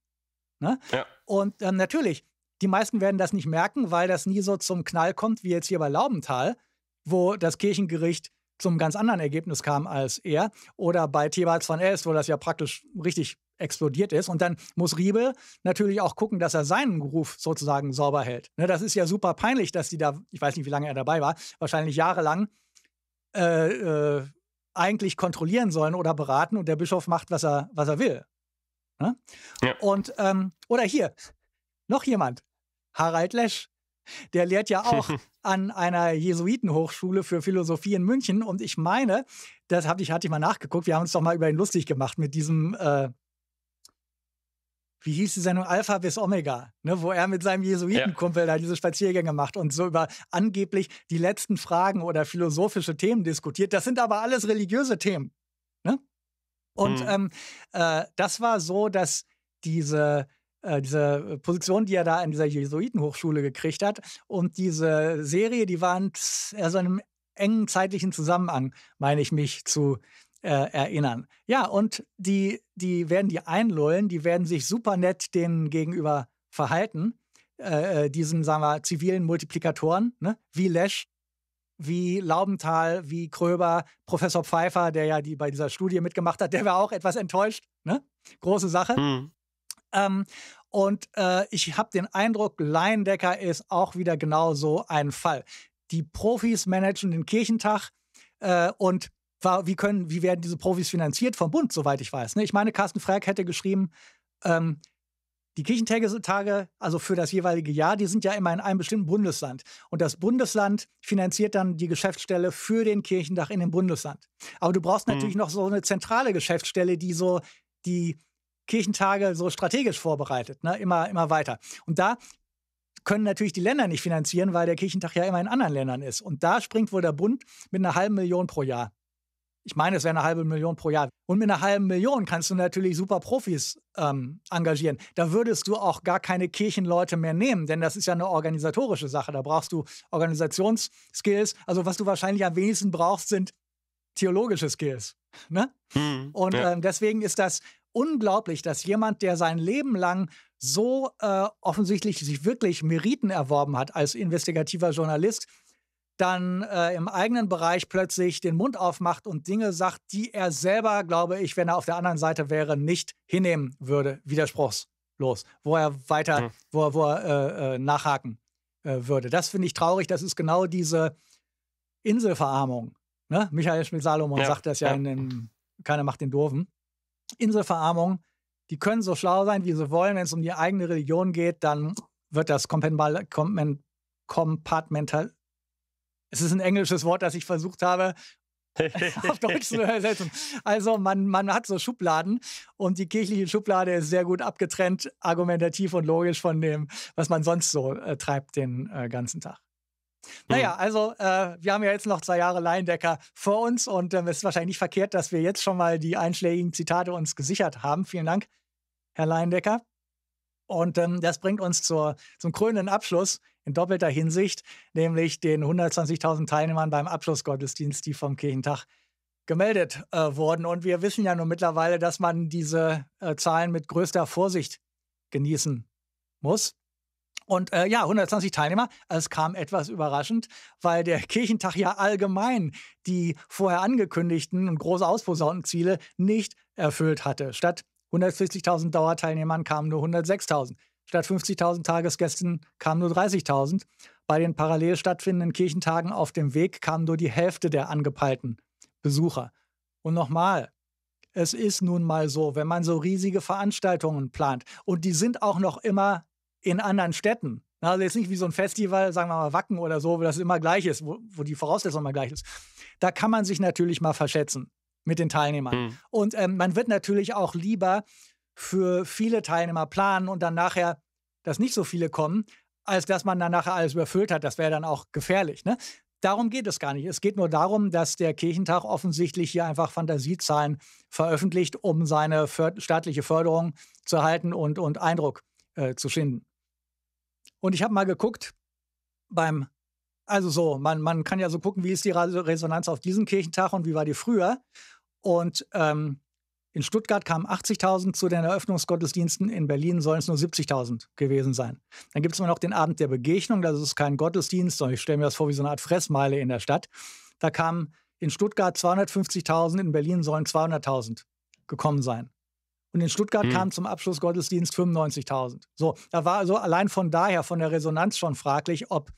Ne? Ja. Und ähm, natürlich, die meisten werden das nicht merken, weil das nie so zum Knall kommt, wie jetzt hier bei Laubenthal, wo das Kirchengericht zum ganz anderen Ergebnis kam als er. Oder bei Thebats von Elst, wo das ja praktisch richtig explodiert ist. Und dann muss Riebe natürlich auch gucken, dass er seinen Ruf sozusagen sauber hält. Ne, das ist ja super peinlich, dass die da, ich weiß nicht, wie lange er dabei war, wahrscheinlich jahrelang äh, äh, eigentlich kontrollieren sollen oder beraten und der Bischof macht, was er, was er will. Ne? Ja. Und, ähm, oder hier, noch jemand, Harald Lesch. Der lehrt ja auch an einer Jesuitenhochschule für Philosophie in München. Und ich meine, das hab ich, hatte ich mal nachgeguckt, wir haben uns doch mal über ihn lustig gemacht mit diesem äh, wie hieß die Sendung Alpha bis Omega, ne, wo er mit seinem Jesuitenkumpel ja. da diese Spaziergänge macht und so über angeblich die letzten Fragen oder philosophische Themen diskutiert. Das sind aber alles religiöse Themen. Ne? Und hm. ähm, äh, das war so, dass diese äh, diese Position, die er da an dieser Jesuitenhochschule gekriegt hat. Und diese Serie, die waren also in einem engen zeitlichen Zusammenhang, meine ich mich zu äh, erinnern. Ja, und die, die werden die einlullen, die werden sich super nett denen gegenüber verhalten, äh, äh, diesen, sagen wir, zivilen Multiplikatoren, ne? wie Lesch, wie Laubenthal, wie Kröber, Professor Pfeiffer, der ja die bei dieser Studie mitgemacht hat, der war auch etwas enttäuscht. Ne? Große Sache. Hm. Ähm, und äh, ich habe den Eindruck, Leindecker ist auch wieder genau so ein Fall. Die Profis managen den Kirchentag äh, und wie, können, wie werden diese Profis finanziert vom Bund, soweit ich weiß. Ne? Ich meine, Carsten Frerk hätte geschrieben, ähm, die Kirchentage, also für das jeweilige Jahr, die sind ja immer in einem bestimmten Bundesland. Und das Bundesland finanziert dann die Geschäftsstelle für den Kirchentag in dem Bundesland. Aber du brauchst mhm. natürlich noch so eine zentrale Geschäftsstelle, die so die Kirchentage so strategisch vorbereitet, ne? immer, immer weiter. Und da können natürlich die Länder nicht finanzieren, weil der Kirchentag ja immer in anderen Ländern ist. Und da springt wohl der Bund mit einer halben Million pro Jahr ich meine, es wäre eine halbe Million pro Jahr. Und mit einer halben Million kannst du natürlich super Profis ähm, engagieren. Da würdest du auch gar keine Kirchenleute mehr nehmen, denn das ist ja eine organisatorische Sache. Da brauchst du Organisationsskills. Also was du wahrscheinlich am wenigsten brauchst, sind theologische Skills. Ne? Hm, Und ja. ähm, deswegen ist das unglaublich, dass jemand, der sein Leben lang so äh, offensichtlich sich wirklich Meriten erworben hat als investigativer Journalist, dann äh, im eigenen Bereich plötzlich den Mund aufmacht und Dinge sagt, die er selber, glaube ich, wenn er auf der anderen Seite wäre, nicht hinnehmen würde. Widerspruchslos. Wo er weiter, mhm. wo er, wo er äh, äh nachhaken äh, würde. Das finde ich traurig. Das ist genau diese Inselverarmung. Ne? Michael Schmidt-Salomon ja, sagt das ja, ja. in dem Keiner macht den Doofen. Inselverarmung. Die können so schlau sein, wie sie wollen. Wenn es um die eigene Religion geht, dann wird das kompartmental, es ist ein englisches Wort, das ich versucht habe, auf Deutsch zu übersetzen. Also man, man hat so Schubladen und die kirchliche Schublade ist sehr gut abgetrennt, argumentativ und logisch von dem, was man sonst so äh, treibt den äh, ganzen Tag. Naja, mhm. also äh, wir haben ja jetzt noch zwei Jahre Leihendecker vor uns und ähm, es ist wahrscheinlich nicht verkehrt, dass wir jetzt schon mal die einschlägigen Zitate uns gesichert haben. Vielen Dank, Herr Leihendecker. Und ähm, das bringt uns zur, zum krönenden Abschluss in doppelter Hinsicht, nämlich den 120.000 Teilnehmern beim Abschlussgottesdienst, die vom Kirchentag gemeldet äh, wurden. Und wir wissen ja nun mittlerweile, dass man diese äh, Zahlen mit größter Vorsicht genießen muss. Und äh, ja, 120 Teilnehmer. Es kam etwas überraschend, weil der Kirchentag ja allgemein die vorher angekündigten und große ausposaunten nicht erfüllt hatte. Statt 140.000 Dauerteilnehmern kamen nur 106.000. Statt 50.000 Tagesgästen kamen nur 30.000. Bei den parallel stattfindenden Kirchentagen auf dem Weg kamen nur die Hälfte der angepeilten Besucher. Und nochmal, es ist nun mal so, wenn man so riesige Veranstaltungen plant und die sind auch noch immer in anderen Städten. Ne, also jetzt nicht wie so ein Festival, sagen wir mal Wacken oder so, wo das immer gleich ist, wo, wo die Voraussetzung immer gleich ist. Da kann man sich natürlich mal verschätzen mit den Teilnehmern. Mhm. Und ähm, man wird natürlich auch lieber für viele Teilnehmer planen und dann nachher dass nicht so viele kommen, als dass man dann nachher alles überfüllt hat. Das wäre dann auch gefährlich. Ne? Darum geht es gar nicht. Es geht nur darum, dass der Kirchentag offensichtlich hier einfach Fantasiezahlen veröffentlicht, um seine staatliche Förderung zu erhalten und, und Eindruck äh, zu schinden. Und ich habe mal geguckt beim, also so, man, man kann ja so gucken, wie ist die Resonanz auf diesem Kirchentag und wie war die früher. Und ähm, in Stuttgart kamen 80.000 zu den Eröffnungsgottesdiensten, in Berlin sollen es nur 70.000 gewesen sein. Dann gibt es immer noch den Abend der Begegnung, das ist kein Gottesdienst, sondern ich stelle mir das vor wie so eine Art Fressmeile in der Stadt. Da kamen in Stuttgart 250.000, in Berlin sollen 200.000 gekommen sein. Und in Stuttgart hm. kamen zum Abschluss Gottesdienst 95.000. So, da war also allein von daher, von der Resonanz schon fraglich, ob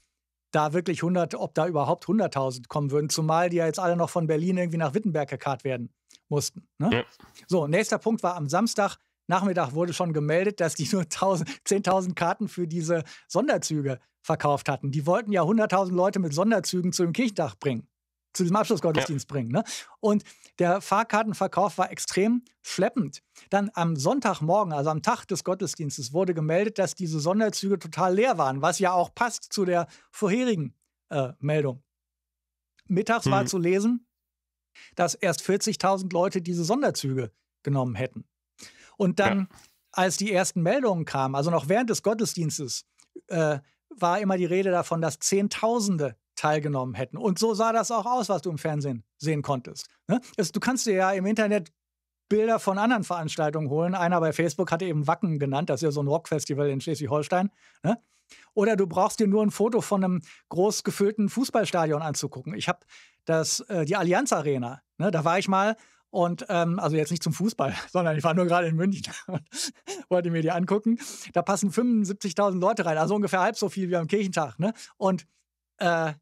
da wirklich 100, ob da überhaupt 100.000 kommen würden, zumal die ja jetzt alle noch von Berlin irgendwie nach Wittenberg gekarrt werden mussten. Ne? Ja. So, nächster Punkt war am Samstag. Nachmittag wurde schon gemeldet, dass die nur 10.000 Karten für diese Sonderzüge verkauft hatten. Die wollten ja 100.000 Leute mit Sonderzügen zu dem Kirchdach bringen, zu diesem Abschlussgottesdienst ja. bringen. Ne? Und der Fahrkartenverkauf war extrem schleppend. Dann am Sonntagmorgen, also am Tag des Gottesdienstes, wurde gemeldet, dass diese Sonderzüge total leer waren, was ja auch passt zu der vorherigen äh, Meldung. Mittags mhm. war hm. zu lesen, dass erst 40.000 Leute diese Sonderzüge genommen hätten. Und dann, ja. als die ersten Meldungen kamen, also noch während des Gottesdienstes, äh, war immer die Rede davon, dass Zehntausende teilgenommen hätten. Und so sah das auch aus, was du im Fernsehen sehen konntest. Ne? Es, du kannst dir ja im Internet Bilder von anderen Veranstaltungen holen. Einer bei Facebook hatte eben Wacken genannt, das ist ja so ein Rockfestival in Schleswig-Holstein. Ne? Oder du brauchst dir nur ein Foto von einem groß gefüllten Fußballstadion anzugucken. Ich habe äh, die Allianz Arena, ne, da war ich mal und ähm, also jetzt nicht zum Fußball, sondern ich war nur gerade in München und wollte mir die angucken. Da passen 75.000 Leute rein, also ungefähr halb so viel wie am Kirchentag. Ne? Und äh,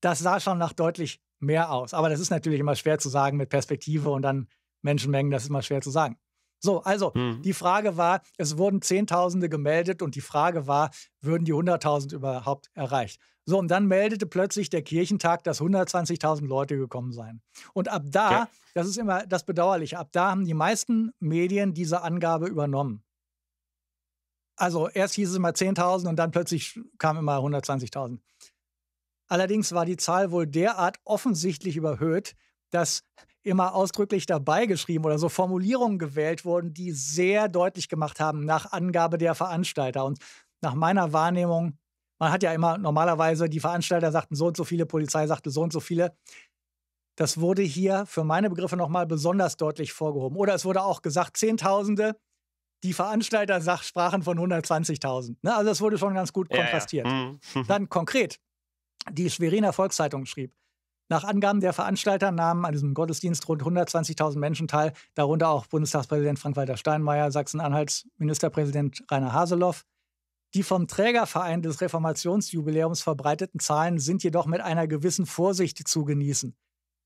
das sah schon nach deutlich mehr aus. Aber das ist natürlich immer schwer zu sagen mit Perspektive und dann Menschenmengen, das ist immer schwer zu sagen. So, also mhm. die Frage war, es wurden Zehntausende gemeldet und die Frage war, würden die 100.000 überhaupt erreicht? So, und dann meldete plötzlich der Kirchentag, dass 120.000 Leute gekommen seien. Und ab da, ja. das ist immer das Bedauerliche, ab da haben die meisten Medien diese Angabe übernommen. Also erst hieß es immer 10.000 und dann plötzlich kam immer 120.000. Allerdings war die Zahl wohl derart offensichtlich überhöht, dass immer ausdrücklich dabei geschrieben oder so Formulierungen gewählt wurden, die sehr deutlich gemacht haben nach Angabe der Veranstalter. Und nach meiner Wahrnehmung, man hat ja immer normalerweise, die Veranstalter sagten so und so viele, Polizei sagte so und so viele. Das wurde hier für meine Begriffe nochmal besonders deutlich vorgehoben. Oder es wurde auch gesagt, Zehntausende, die Veranstalter sprachen von 120.000. Ne, also das wurde schon ganz gut kontrastiert. Ja, ja. Mhm. Dann konkret, die Schweriner Volkszeitung schrieb, nach Angaben der Veranstalter nahmen an diesem Gottesdienst rund 120.000 Menschen teil, darunter auch Bundestagspräsident Frank-Walter Steinmeier, Sachsen-Anhalts Ministerpräsident Rainer Haseloff. Die vom Trägerverein des Reformationsjubiläums verbreiteten Zahlen sind jedoch mit einer gewissen Vorsicht zu genießen.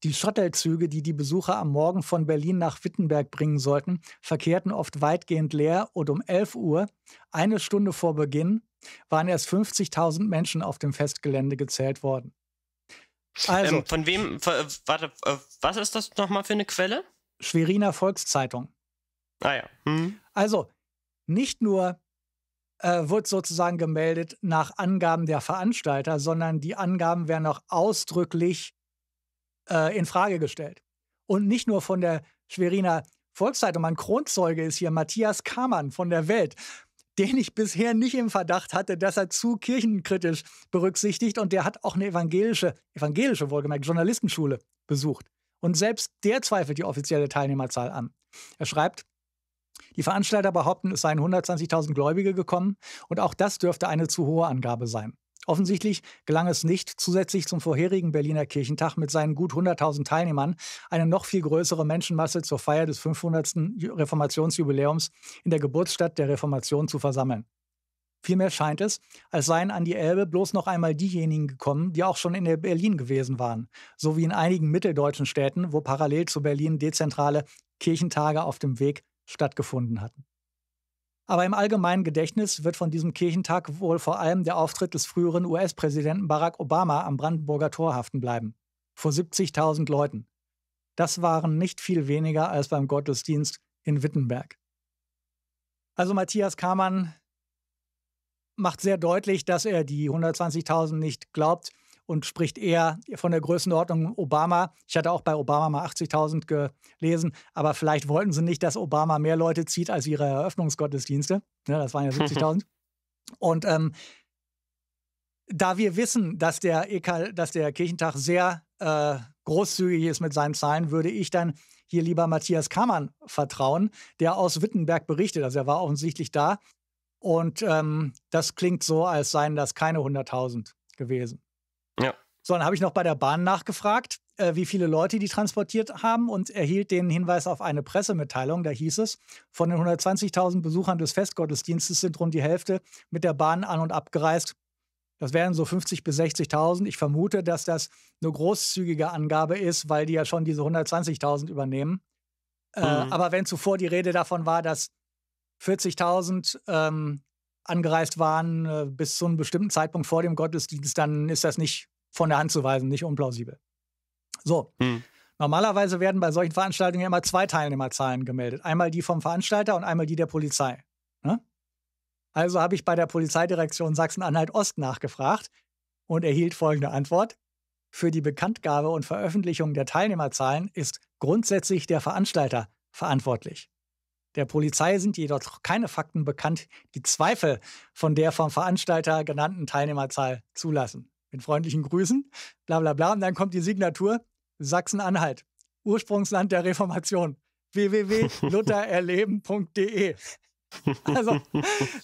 Die Shuttle-Züge, die die Besucher am Morgen von Berlin nach Wittenberg bringen sollten, verkehrten oft weitgehend leer und um 11 Uhr, eine Stunde vor Beginn, waren erst 50.000 Menschen auf dem Festgelände gezählt worden. Also. Ähm, von wem, warte, äh, was ist das nochmal für eine Quelle? Schweriner Volkszeitung. Ah ja. Hm. Also, nicht nur äh, wird sozusagen gemeldet nach Angaben der Veranstalter, sondern die Angaben werden auch ausdrücklich äh, in Frage gestellt. Und nicht nur von der Schweriner Volkszeitung. Mein Kronzeuge ist hier Matthias Kammann von der Welt den ich bisher nicht im Verdacht hatte, dass er zu kirchenkritisch berücksichtigt. Und der hat auch eine evangelische, evangelische wohlgemerkt, Journalistenschule besucht. Und selbst der zweifelt die offizielle Teilnehmerzahl an. Er schreibt, die Veranstalter behaupten, es seien 120.000 Gläubige gekommen und auch das dürfte eine zu hohe Angabe sein. Offensichtlich gelang es nicht, zusätzlich zum vorherigen Berliner Kirchentag mit seinen gut 100.000 Teilnehmern eine noch viel größere Menschenmasse zur Feier des 500. Reformationsjubiläums in der Geburtsstadt der Reformation zu versammeln. Vielmehr scheint es, als seien an die Elbe bloß noch einmal diejenigen gekommen, die auch schon in der Berlin gewesen waren, so wie in einigen mitteldeutschen Städten, wo parallel zu Berlin dezentrale Kirchentage auf dem Weg stattgefunden hatten. Aber im allgemeinen Gedächtnis wird von diesem Kirchentag wohl vor allem der Auftritt des früheren US-Präsidenten Barack Obama am Brandenburger Tor haften bleiben. Vor 70.000 Leuten. Das waren nicht viel weniger als beim Gottesdienst in Wittenberg. Also Matthias Kamann macht sehr deutlich, dass er die 120.000 nicht glaubt und spricht eher von der Größenordnung Obama. Ich hatte auch bei Obama mal 80.000 gelesen, aber vielleicht wollten sie nicht, dass Obama mehr Leute zieht als ihre Eröffnungsgottesdienste. Ja, ne, das waren ja 70.000. und ähm, da wir wissen, dass der, EK, dass der Kirchentag sehr äh, großzügig ist mit seinen Zahlen, würde ich dann hier lieber Matthias Kammern vertrauen, der aus Wittenberg berichtet. Also er war offensichtlich da. Und ähm, das klingt so, als seien das keine 100.000 gewesen. So, dann habe ich noch bei der Bahn nachgefragt, äh, wie viele Leute die transportiert haben und erhielt den Hinweis auf eine Pressemitteilung. Da hieß es, von den 120.000 Besuchern des Festgottesdienstes sind rund die Hälfte mit der Bahn an und abgereist. Das wären so 50.000 bis 60.000. Ich vermute, dass das eine großzügige Angabe ist, weil die ja schon diese 120.000 übernehmen. Äh, mhm. Äh, aber wenn zuvor die Rede davon war, dass 40.000 ähm, angereist waren äh, bis zu einem bestimmten Zeitpunkt vor dem Gottesdienst, dann ist das nicht von der Hand zu weisen, nicht unplausibel. So. Hm. Normalerweise werden bei solchen Veranstaltungen immer zwei Teilnehmerzahlen gemeldet. Einmal die vom Veranstalter und einmal die der Polizei. Ne? Also habe ich bei der Polizeidirektion Sachsen-Anhalt Ost nachgefragt und erhielt folgende Antwort. Für die Bekanntgabe und Veröffentlichung der Teilnehmerzahlen ist grundsätzlich der Veranstalter verantwortlich. Der Polizei sind jedoch keine Fakten bekannt, die Zweifel von der vom Veranstalter genannten Teilnehmerzahl zulassen mit freundlichen Grüßen, bla bla bla. Und dann kommt die Signatur Sachsen-Anhalt, Ursprungsland der Reformation, www.luthererleben.de. Also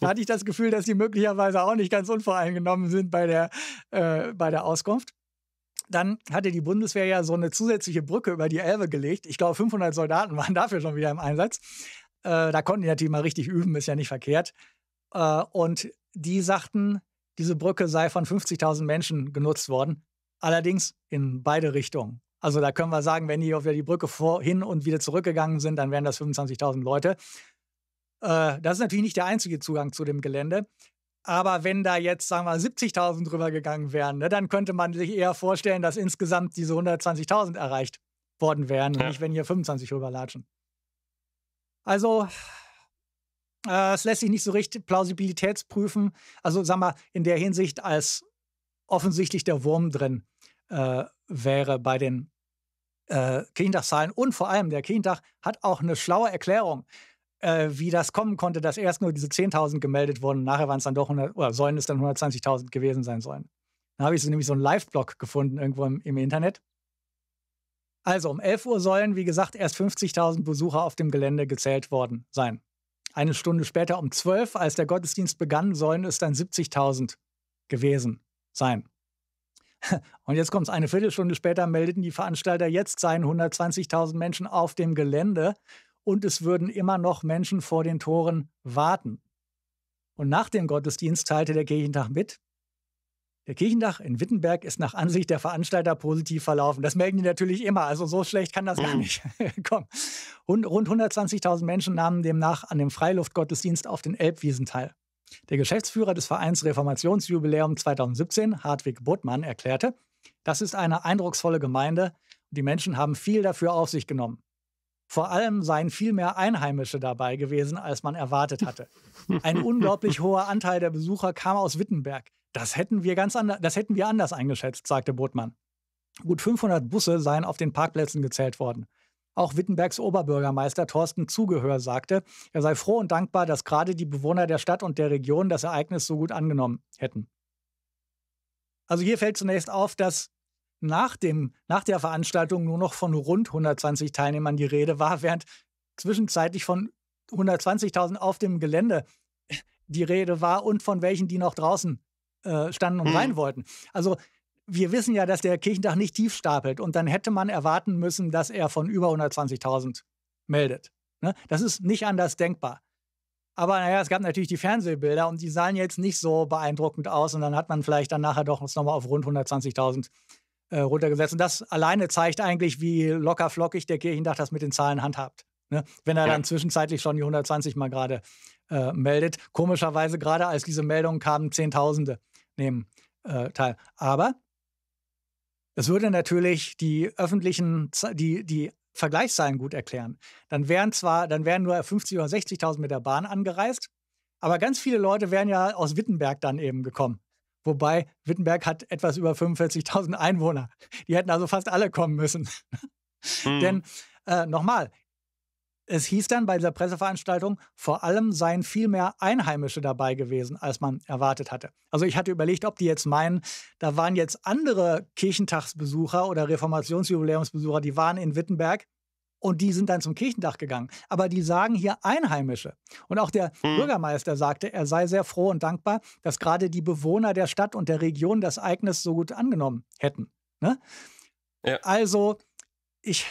da hatte ich das Gefühl, dass sie möglicherweise auch nicht ganz unvoreingenommen sind bei der, äh, bei der Auskunft. Dann hatte die Bundeswehr ja so eine zusätzliche Brücke über die Elbe gelegt. Ich glaube, 500 Soldaten waren dafür schon wieder im Einsatz. Äh, da konnten die natürlich mal richtig üben, ist ja nicht verkehrt. Äh, und die sagten, diese Brücke sei von 50.000 Menschen genutzt worden, allerdings in beide Richtungen. Also da können wir sagen, wenn die auf die Brücke vorhin und wieder zurückgegangen sind, dann wären das 25.000 Leute. Äh, das ist natürlich nicht der einzige Zugang zu dem Gelände. Aber wenn da jetzt, sagen wir, 70.000 drüber gegangen wären, ne, dann könnte man sich eher vorstellen, dass insgesamt diese 120.000 erreicht worden wären, ja. nicht wenn hier 25 rüberlatschen. Also äh, es lässt sich nicht so richtig plausibilitätsprüfen. Also, sag mal, in der Hinsicht, als offensichtlich der Wurm drin äh, wäre bei den äh, kindach Und vor allem, der Kindach hat auch eine schlaue Erklärung, äh, wie das kommen konnte, dass erst nur diese 10.000 gemeldet wurden. Nachher waren es dann doch 100, oder sollen es dann 120.000 gewesen sein sollen. Da habe ich so, nämlich so einen Live-Blog gefunden irgendwo im, im Internet. Also um 11 Uhr sollen, wie gesagt, erst 50.000 Besucher auf dem Gelände gezählt worden sein. Eine Stunde später um 12, als der Gottesdienst begann, sollen es dann 70.000 gewesen sein. Und jetzt kommt es eine Viertelstunde später, meldeten die Veranstalter, jetzt seien 120.000 Menschen auf dem Gelände und es würden immer noch Menschen vor den Toren warten. Und nach dem Gottesdienst teilte der Kirchentag mit, der Kirchendach in Wittenberg ist nach Ansicht der Veranstalter positiv verlaufen. Das melden die natürlich immer. Also so schlecht kann das gar mhm. nicht kommen. Und rund 120.000 Menschen nahmen demnach an dem Freiluftgottesdienst auf den Elbwiesen teil. Der Geschäftsführer des Vereins Reformationsjubiläum 2017, Hartwig Buttmann, erklärte, das ist eine eindrucksvolle Gemeinde und die Menschen haben viel dafür auf sich genommen. Vor allem seien viel mehr Einheimische dabei gewesen, als man erwartet hatte. Ein unglaublich hoher Anteil der Besucher kam aus Wittenberg. Das hätten wir ganz anders, das hätten wir anders eingeschätzt, sagte Botmann. Gut 500 Busse seien auf den Parkplätzen gezählt worden. Auch Wittenbergs Oberbürgermeister Thorsten Zugehör sagte, er sei froh und dankbar, dass gerade die Bewohner der Stadt und der Region das Ereignis so gut angenommen hätten. Also hier fällt zunächst auf, dass nach, dem, nach der Veranstaltung nur noch von rund 120 Teilnehmern die Rede war, während zwischenzeitlich von 120.000 auf dem Gelände die Rede war und von welchen, die noch draußen äh, standen und hm. rein wollten. Also wir wissen ja, dass der Kirchentag nicht tief stapelt und dann hätte man erwarten müssen, dass er von über 120.000 meldet. Ne? Das ist nicht anders denkbar. Aber naja, es gab natürlich die Fernsehbilder und die sahen jetzt nicht so beeindruckend aus und dann hat man vielleicht dann nachher doch nochmal auf rund 120.000 äh, runtergesetzt. Und das alleine zeigt eigentlich, wie locker flockig der Kirchendach das mit den Zahlen handhabt. Ne? Wenn er ja. dann zwischenzeitlich schon die 120 mal gerade äh, meldet. Komischerweise, gerade als diese Meldungen kamen, Zehntausende nehmen äh, teil. Aber es würde natürlich die öffentlichen, die, die Vergleichszahlen gut erklären. Dann wären zwar, dann wären nur 50 oder 60.000 mit der Bahn angereist, aber ganz viele Leute wären ja aus Wittenberg dann eben gekommen. Wobei Wittenberg hat etwas über 45.000 Einwohner. Die hätten also fast alle kommen müssen. Hm. Denn äh, nochmal, es hieß dann bei dieser Presseveranstaltung, vor allem seien viel mehr Einheimische dabei gewesen, als man erwartet hatte. Also ich hatte überlegt, ob die jetzt meinen, da waren jetzt andere Kirchentagsbesucher oder Reformationsjubiläumsbesucher, die waren in Wittenberg und die sind dann zum Kirchendach gegangen. Aber die sagen hier Einheimische. Und auch der hm. Bürgermeister sagte, er sei sehr froh und dankbar, dass gerade die Bewohner der Stadt und der Region das Ereignis so gut angenommen hätten. Ne? Ja. Also, ich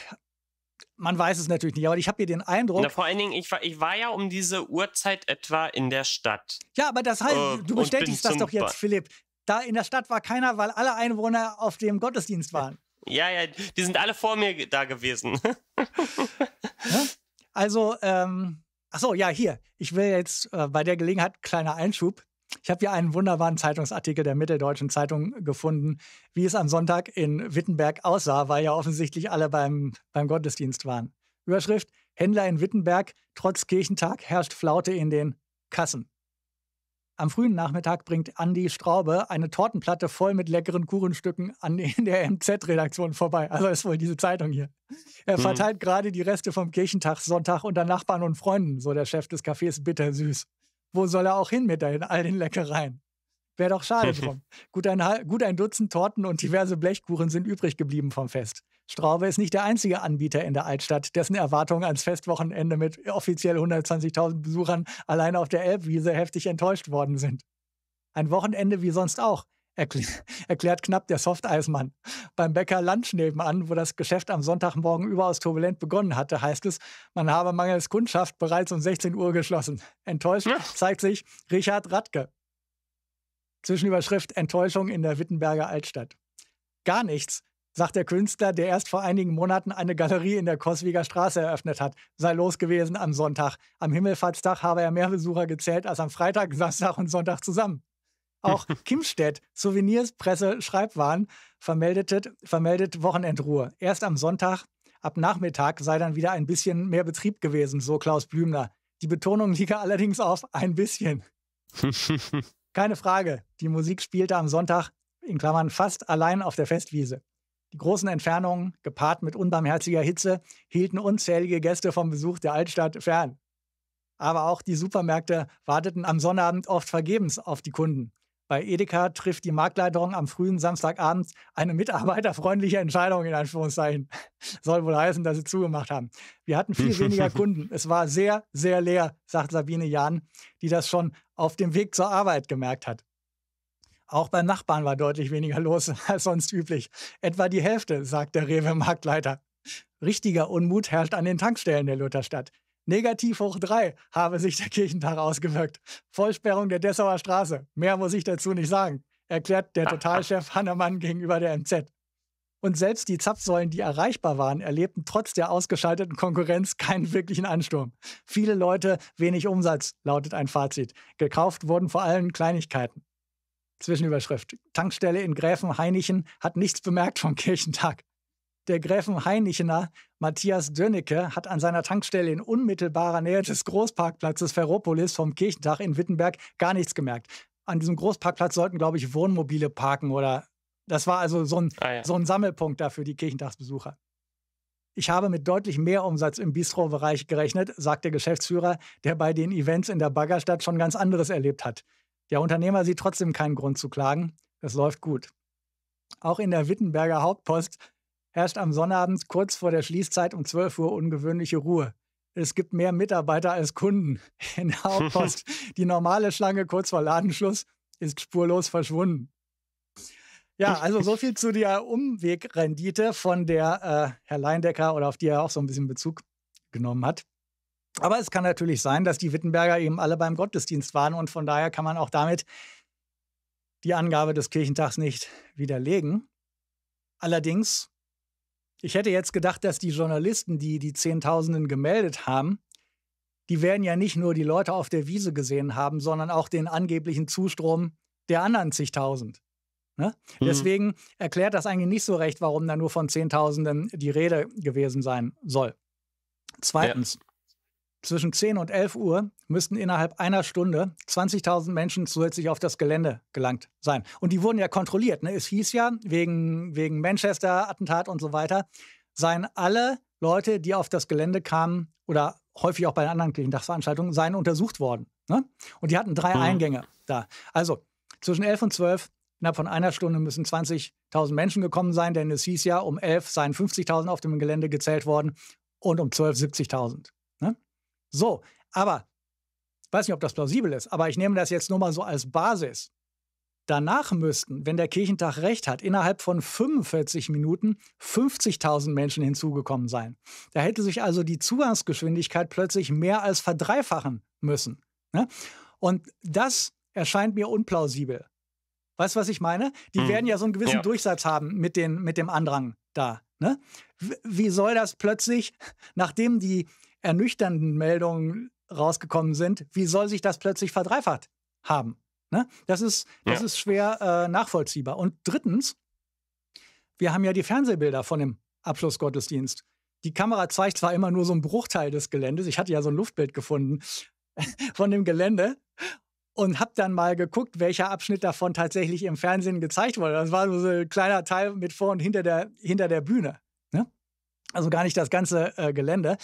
man weiß es natürlich nicht, aber ich habe hier den Eindruck. Na, vor allen Dingen, ich war, ich war ja um diese Uhrzeit etwa in der Stadt. Ja, aber das heißt, äh, du bestätigst das doch jetzt, Philipp. Da in der Stadt war keiner, weil alle Einwohner auf dem Gottesdienst waren. Ja, ja, die sind alle vor mir da gewesen. also, ähm, ach so, ja, hier. Ich will jetzt äh, bei der Gelegenheit kleiner Einschub. Ich habe hier einen wunderbaren Zeitungsartikel der Mitteldeutschen Zeitung gefunden, wie es am Sonntag in Wittenberg aussah, weil ja offensichtlich alle beim, beim Gottesdienst waren. Überschrift: Händler in Wittenberg, trotz Kirchentag herrscht Flaute in den Kassen. Am frühen Nachmittag bringt Andy Straube eine Tortenplatte voll mit leckeren Kuchenstücken an in der MZ-Redaktion vorbei. Also ist wohl diese Zeitung hier. Er mhm. verteilt mhm. gerade die Reste vom Kirchentag Sonntag unter Nachbarn und Freunden, so der Chef des Cafés bittersüß. Wo soll er auch hin mit all den Leckereien? Wäre doch schade drum. gut, ein, gut ein Dutzend Torten und diverse Blechkuchen sind übrig geblieben vom Fest. Straube ist nicht der einzige Anbieter in der Altstadt, dessen Erwartungen ans Festwochenende mit offiziell 120.000 Besuchern allein auf der Elbwiese heftig enttäuscht worden sind. Ein Wochenende wie sonst auch, erklärt knapp der Softeismann. Beim Bäcker Lunch nebenan, wo das Geschäft am Sonntagmorgen überaus turbulent begonnen hatte, heißt es, man habe mangels Kundschaft bereits um 16 Uhr geschlossen. Enttäuscht zeigt sich Richard Radke. Zwischenüberschrift Enttäuschung in der Wittenberger Altstadt. Gar nichts sagt der Künstler, der erst vor einigen Monaten eine Galerie in der Koswiger Straße eröffnet hat. Sei los gewesen am Sonntag. Am Himmelfahrtstag habe er mehr Besucher gezählt als am Freitag, Samstag und Sonntag zusammen. Auch Kimstedt, Souvenirs, Presse, Schreibwaren, vermeldet, vermeldet Wochenendruhe. Erst am Sonntag, ab Nachmittag, sei dann wieder ein bisschen mehr Betrieb gewesen, so Klaus Blümler. Die Betonung liege allerdings auf ein bisschen. Keine Frage, die Musik spielte am Sonntag, in Klammern fast allein auf der Festwiese. Die großen Entfernungen, gepaart mit unbarmherziger Hitze, hielten unzählige Gäste vom Besuch der Altstadt fern. Aber auch die Supermärkte warteten am Sonnabend oft vergebens auf die Kunden. Bei Edeka trifft die Marktleiterung am frühen Samstagabend eine mitarbeiterfreundliche Entscheidung in Anführungszeichen. Soll wohl heißen, dass sie zugemacht haben. Wir hatten viel weniger Kunden. Es war sehr, sehr leer, sagt Sabine Jahn, die das schon auf dem Weg zur Arbeit gemerkt hat. Auch beim Nachbarn war deutlich weniger los als sonst üblich. Etwa die Hälfte, sagt der Rewe-Marktleiter. Richtiger Unmut herrscht an den Tankstellen der Lutherstadt. Negativ hoch drei habe sich der Kirchentag ausgewirkt. Vollsperrung der Dessauer Straße. Mehr muss ich dazu nicht sagen, erklärt der Totalchef Hannemann gegenüber der MZ. Und selbst die Zapfsäulen, die erreichbar waren, erlebten trotz der ausgeschalteten Konkurrenz keinen wirklichen Ansturm. Viele Leute, wenig Umsatz, lautet ein Fazit. Gekauft wurden vor allem Kleinigkeiten. Zwischenüberschrift. Tankstelle in Gräfenhainichen hat nichts bemerkt vom Kirchentag. Der Gräfenhainichener Matthias Dönnecke hat an seiner Tankstelle in unmittelbarer Nähe des Großparkplatzes Ferropolis vom Kirchentag in Wittenberg gar nichts gemerkt. An diesem Großparkplatz sollten, glaube ich, Wohnmobile parken oder das war also so ein, ah, ja. so ein Sammelpunkt dafür, die Kirchentagsbesucher. Ich habe mit deutlich mehr Umsatz im Bistro-Bereich gerechnet, sagt der Geschäftsführer, der bei den Events in der Baggerstadt schon ganz anderes erlebt hat. Der Unternehmer sieht trotzdem keinen Grund zu klagen. Es läuft gut. Auch in der Wittenberger Hauptpost herrscht am Sonnabend kurz vor der Schließzeit um 12 Uhr ungewöhnliche Ruhe. Es gibt mehr Mitarbeiter als Kunden in der Hauptpost. Die normale Schlange kurz vor Ladenschluss ist spurlos verschwunden. Ja, also so viel zu der Umwegrendite, von der äh, Herr Leindecker oder auf die er auch so ein bisschen Bezug genommen hat. Aber es kann natürlich sein, dass die Wittenberger eben alle beim Gottesdienst waren und von daher kann man auch damit die Angabe des Kirchentags nicht widerlegen. Allerdings, ich hätte jetzt gedacht, dass die Journalisten, die die Zehntausenden gemeldet haben, die werden ja nicht nur die Leute auf der Wiese gesehen haben, sondern auch den angeblichen Zustrom der anderen zigtausend. Ne? Mhm. Deswegen erklärt das eigentlich nicht so recht, warum da nur von Zehntausenden die Rede gewesen sein soll. Zweitens, ja. Zwischen 10 und 11 Uhr müssten innerhalb einer Stunde 20.000 Menschen zusätzlich auf das Gelände gelangt sein. Und die wurden ja kontrolliert. Ne? Es hieß ja, wegen, wegen Manchester-Attentat und so weiter, seien alle Leute, die auf das Gelände kamen oder häufig auch bei anderen Kirchendachveranstaltungen, seien untersucht worden. Ne? Und die hatten drei mhm. Eingänge da. Also zwischen 11 und 12, innerhalb von einer Stunde müssen 20.000 Menschen gekommen sein, denn es hieß ja, um 11 seien 50.000 auf dem Gelände gezählt worden und um 12 70.000. Ne? So, aber weiß nicht, ob das plausibel ist, aber ich nehme das jetzt nur mal so als Basis. Danach müssten, wenn der Kirchentag recht hat, innerhalb von 45 Minuten 50.000 Menschen hinzugekommen sein. Da hätte sich also die Zugangsgeschwindigkeit plötzlich mehr als verdreifachen müssen. Ne? Und das erscheint mir unplausibel. Weißt du, was ich meine? Die hm. werden ja so einen gewissen ja. Durchsatz haben mit, den, mit dem Andrang da. Ne? Wie soll das plötzlich, nachdem die, ernüchternden Meldungen rausgekommen sind, wie soll sich das plötzlich verdreifacht haben? Ne? Das, ist, das ja. ist schwer äh, nachvollziehbar. Und drittens, wir haben ja die Fernsehbilder von dem Abschlussgottesdienst. Die Kamera zeigt zwar immer nur so einen Bruchteil des Geländes, ich hatte ja so ein Luftbild gefunden von dem Gelände und habe dann mal geguckt, welcher Abschnitt davon tatsächlich im Fernsehen gezeigt wurde. Das war so ein kleiner Teil mit vor und hinter der, hinter der Bühne. Ne? Also gar nicht das ganze äh, Gelände.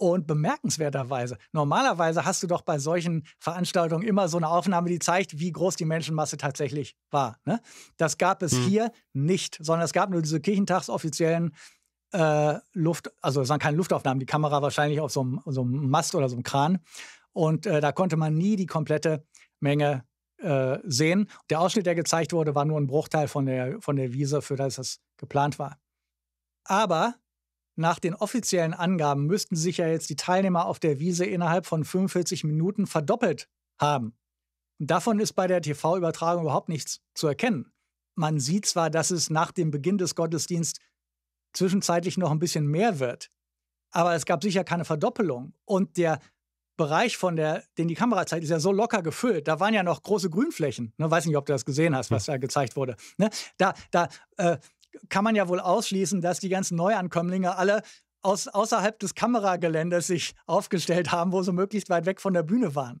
Und bemerkenswerterweise, normalerweise hast du doch bei solchen Veranstaltungen immer so eine Aufnahme, die zeigt, wie groß die Menschenmasse tatsächlich war. Ne? Das gab es mhm. hier nicht, sondern es gab nur diese kirchentagsoffiziellen äh, Luft, also es waren keine Luftaufnahmen, die Kamera wahrscheinlich auf so einem, so einem Mast oder so einem Kran. Und äh, da konnte man nie die komplette Menge äh, sehen. Der Ausschnitt, der gezeigt wurde, war nur ein Bruchteil von der, von der Wiese, für das es geplant war. Aber nach den offiziellen Angaben müssten sich ja jetzt die Teilnehmer auf der Wiese innerhalb von 45 Minuten verdoppelt haben. Und davon ist bei der TV-Übertragung überhaupt nichts zu erkennen. Man sieht zwar, dass es nach dem Beginn des Gottesdienstes zwischenzeitlich noch ein bisschen mehr wird, aber es gab sicher keine Verdoppelung. Und der Bereich von der, den die Kamera zeigt, ist ja so locker gefüllt. Da waren ja noch große Grünflächen. Ne, weiß nicht, ob du das gesehen hast, was da gezeigt wurde. Ne, da, da, äh, kann man ja wohl ausschließen, dass die ganzen Neuankömmlinge alle aus, außerhalb des Kamerageländes sich aufgestellt haben, wo sie möglichst weit weg von der Bühne waren.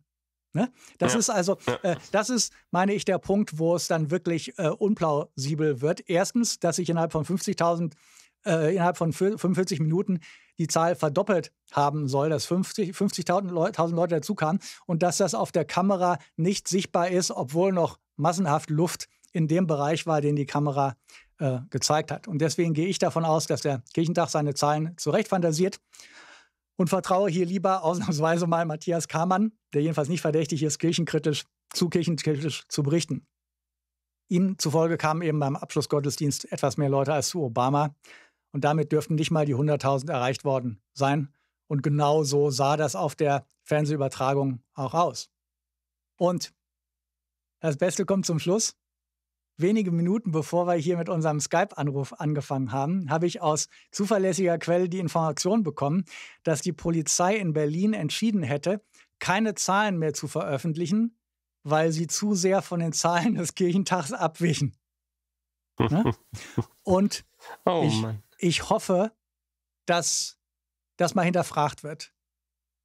Ne? Das ja. ist also, äh, das ist, meine ich, der Punkt, wo es dann wirklich äh, unplausibel wird. Erstens, dass sich innerhalb von 50.000, äh, innerhalb von 45 Minuten die Zahl verdoppelt haben soll, dass 50.000 50 Leute, Leute dazu und dass das auf der Kamera nicht sichtbar ist, obwohl noch massenhaft Luft in dem Bereich war, den die Kamera äh, gezeigt hat. Und deswegen gehe ich davon aus, dass der Kirchentag seine Zahlen zurecht fantasiert und vertraue hier lieber ausnahmsweise mal Matthias Kamann, der jedenfalls nicht verdächtig ist, kirchenkritisch zu kirchenkritisch zu berichten. Ihm zufolge kamen eben beim Abschlussgottesdienst etwas mehr Leute als zu Obama. Und damit dürften nicht mal die 100.000 erreicht worden sein. Und genau so sah das auf der Fernsehübertragung auch aus. Und das Beste kommt zum Schluss wenige Minuten bevor wir hier mit unserem Skype-Anruf angefangen haben, habe ich aus zuverlässiger Quelle die Information bekommen, dass die Polizei in Berlin entschieden hätte, keine Zahlen mehr zu veröffentlichen, weil sie zu sehr von den Zahlen des Kirchentags abwichen. Ne? Und oh, ich, ich, hoffe, dass das mal hinterfragt wird.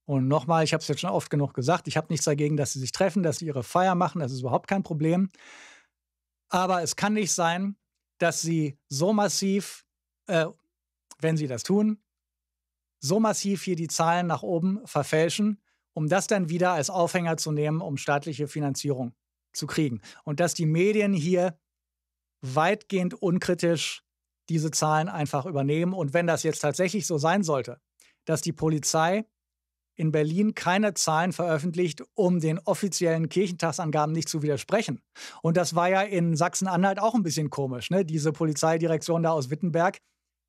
Und nochmal, ich habe es jetzt schon oft genug gesagt, ich habe nichts dagegen, dass sie sich treffen, dass sie ihre Feier machen, das ist überhaupt kein Problem. Aber es kann nicht sein, dass sie so massiv, äh, wenn sie das tun, so massiv hier die Zahlen nach oben verfälschen, um das dann wieder als Aufhänger zu nehmen, um staatliche Finanzierung zu kriegen. Und dass die Medien hier weitgehend unkritisch diese Zahlen einfach übernehmen. Und wenn das jetzt tatsächlich so sein sollte, dass die Polizei in Berlin keine Zahlen veröffentlicht, um den offiziellen Kirchentagsangaben nicht zu widersprechen. Und das war ja in Sachsen-Anhalt auch ein bisschen komisch, ne? diese Polizeidirektion da aus Wittenberg,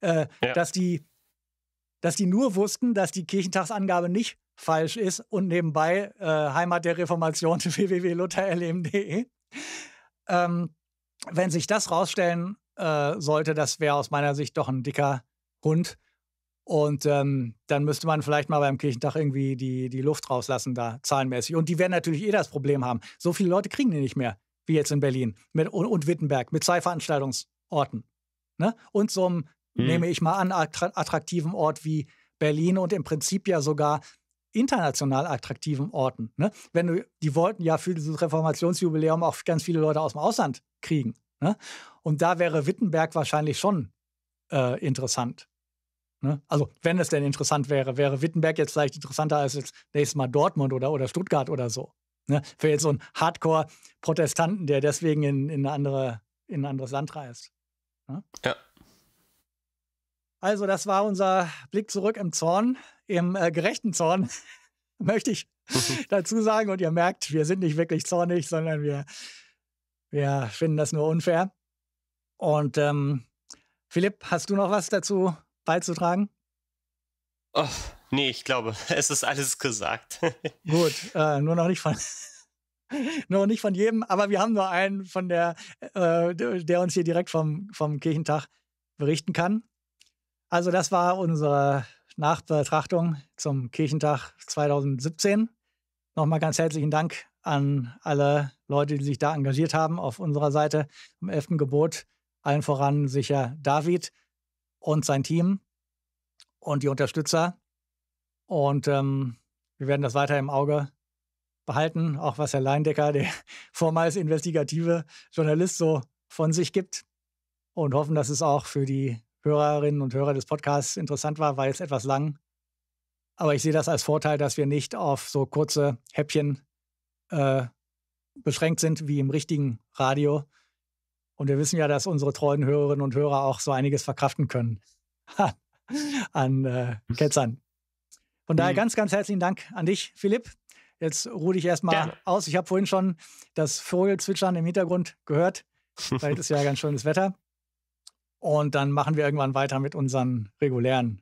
äh, ja. dass, die, dass die nur wussten, dass die Kirchentagsangabe nicht falsch ist und nebenbei äh, Heimat der Reformation www.lutherlm.de. Ähm, wenn sich das rausstellen äh, sollte, das wäre aus meiner Sicht doch ein dicker Hund und ähm, dann müsste man vielleicht mal beim Kirchentag irgendwie die, die Luft rauslassen, da zahlenmäßig. Und die werden natürlich eh das Problem haben. So viele Leute kriegen die nicht mehr, wie jetzt in Berlin mit, und, und Wittenberg, mit zwei Veranstaltungsorten. Ne? Und so einem, hm. nehme ich mal an, attraktiven Ort wie Berlin und im Prinzip ja sogar international attraktiven Orten. Ne? Wenn du, die wollten ja für dieses Reformationsjubiläum auch ganz viele Leute aus dem Ausland kriegen. Ne? Und da wäre Wittenberg wahrscheinlich schon äh, interessant. Ne? Also, wenn es denn interessant wäre, wäre Wittenberg jetzt vielleicht interessanter als jetzt nächstes Mal Dortmund oder, oder Stuttgart oder so. Ne? Für jetzt so einen Hardcore-Protestanten, der deswegen in, in, eine andere, in ein anderes Land reist. Ne? Ja. Also, das war unser Blick zurück im Zorn, im äh, gerechten Zorn, möchte ich dazu sagen. Und ihr merkt, wir sind nicht wirklich zornig, sondern wir, wir finden das nur unfair. Und ähm, Philipp, hast du noch was dazu beizutragen? Oh, nee, ich glaube, es ist alles gesagt. Gut, äh, nur noch nicht von. nur nicht von jedem, aber wir haben nur einen von der, äh, der uns hier direkt vom, vom Kirchentag berichten kann. Also, das war unsere Nachbetrachtung zum Kirchentag 2017. Nochmal ganz herzlichen Dank an alle Leute, die sich da engagiert haben auf unserer Seite im 11. Gebot. Allen voran sicher David und sein Team und die Unterstützer. Und ähm, wir werden das weiter im Auge behalten, auch was Herr Leindecker, der vormals investigative Journalist, so von sich gibt. Und hoffen, dass es auch für die Hörerinnen und Hörer des Podcasts interessant war, weil es etwas lang. Aber ich sehe das als Vorteil, dass wir nicht auf so kurze Häppchen äh, beschränkt sind wie im richtigen Radio, und wir wissen ja, dass unsere treuen Hörerinnen und Hörer auch so einiges verkraften können an äh, Ketzern. Von daher mhm. ganz, ganz herzlichen Dank an dich, Philipp. Jetzt ruhe dich erstmal Gerne. aus. Ich habe vorhin schon das Vogelzwitschern im Hintergrund gehört. Vielleicht ist ja ganz schönes Wetter. Und dann machen wir irgendwann weiter mit unseren regulären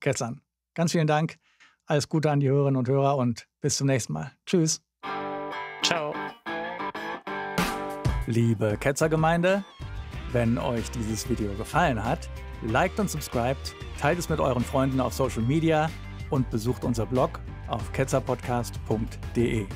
Ketzern. Ganz vielen Dank. Alles Gute an die Hörerinnen und Hörer und bis zum nächsten Mal. Tschüss. Ciao. Liebe Ketzergemeinde, wenn euch dieses Video gefallen hat, liked und subscribed, teilt es mit euren Freunden auf Social Media und besucht unser Blog auf ketzerpodcast.de.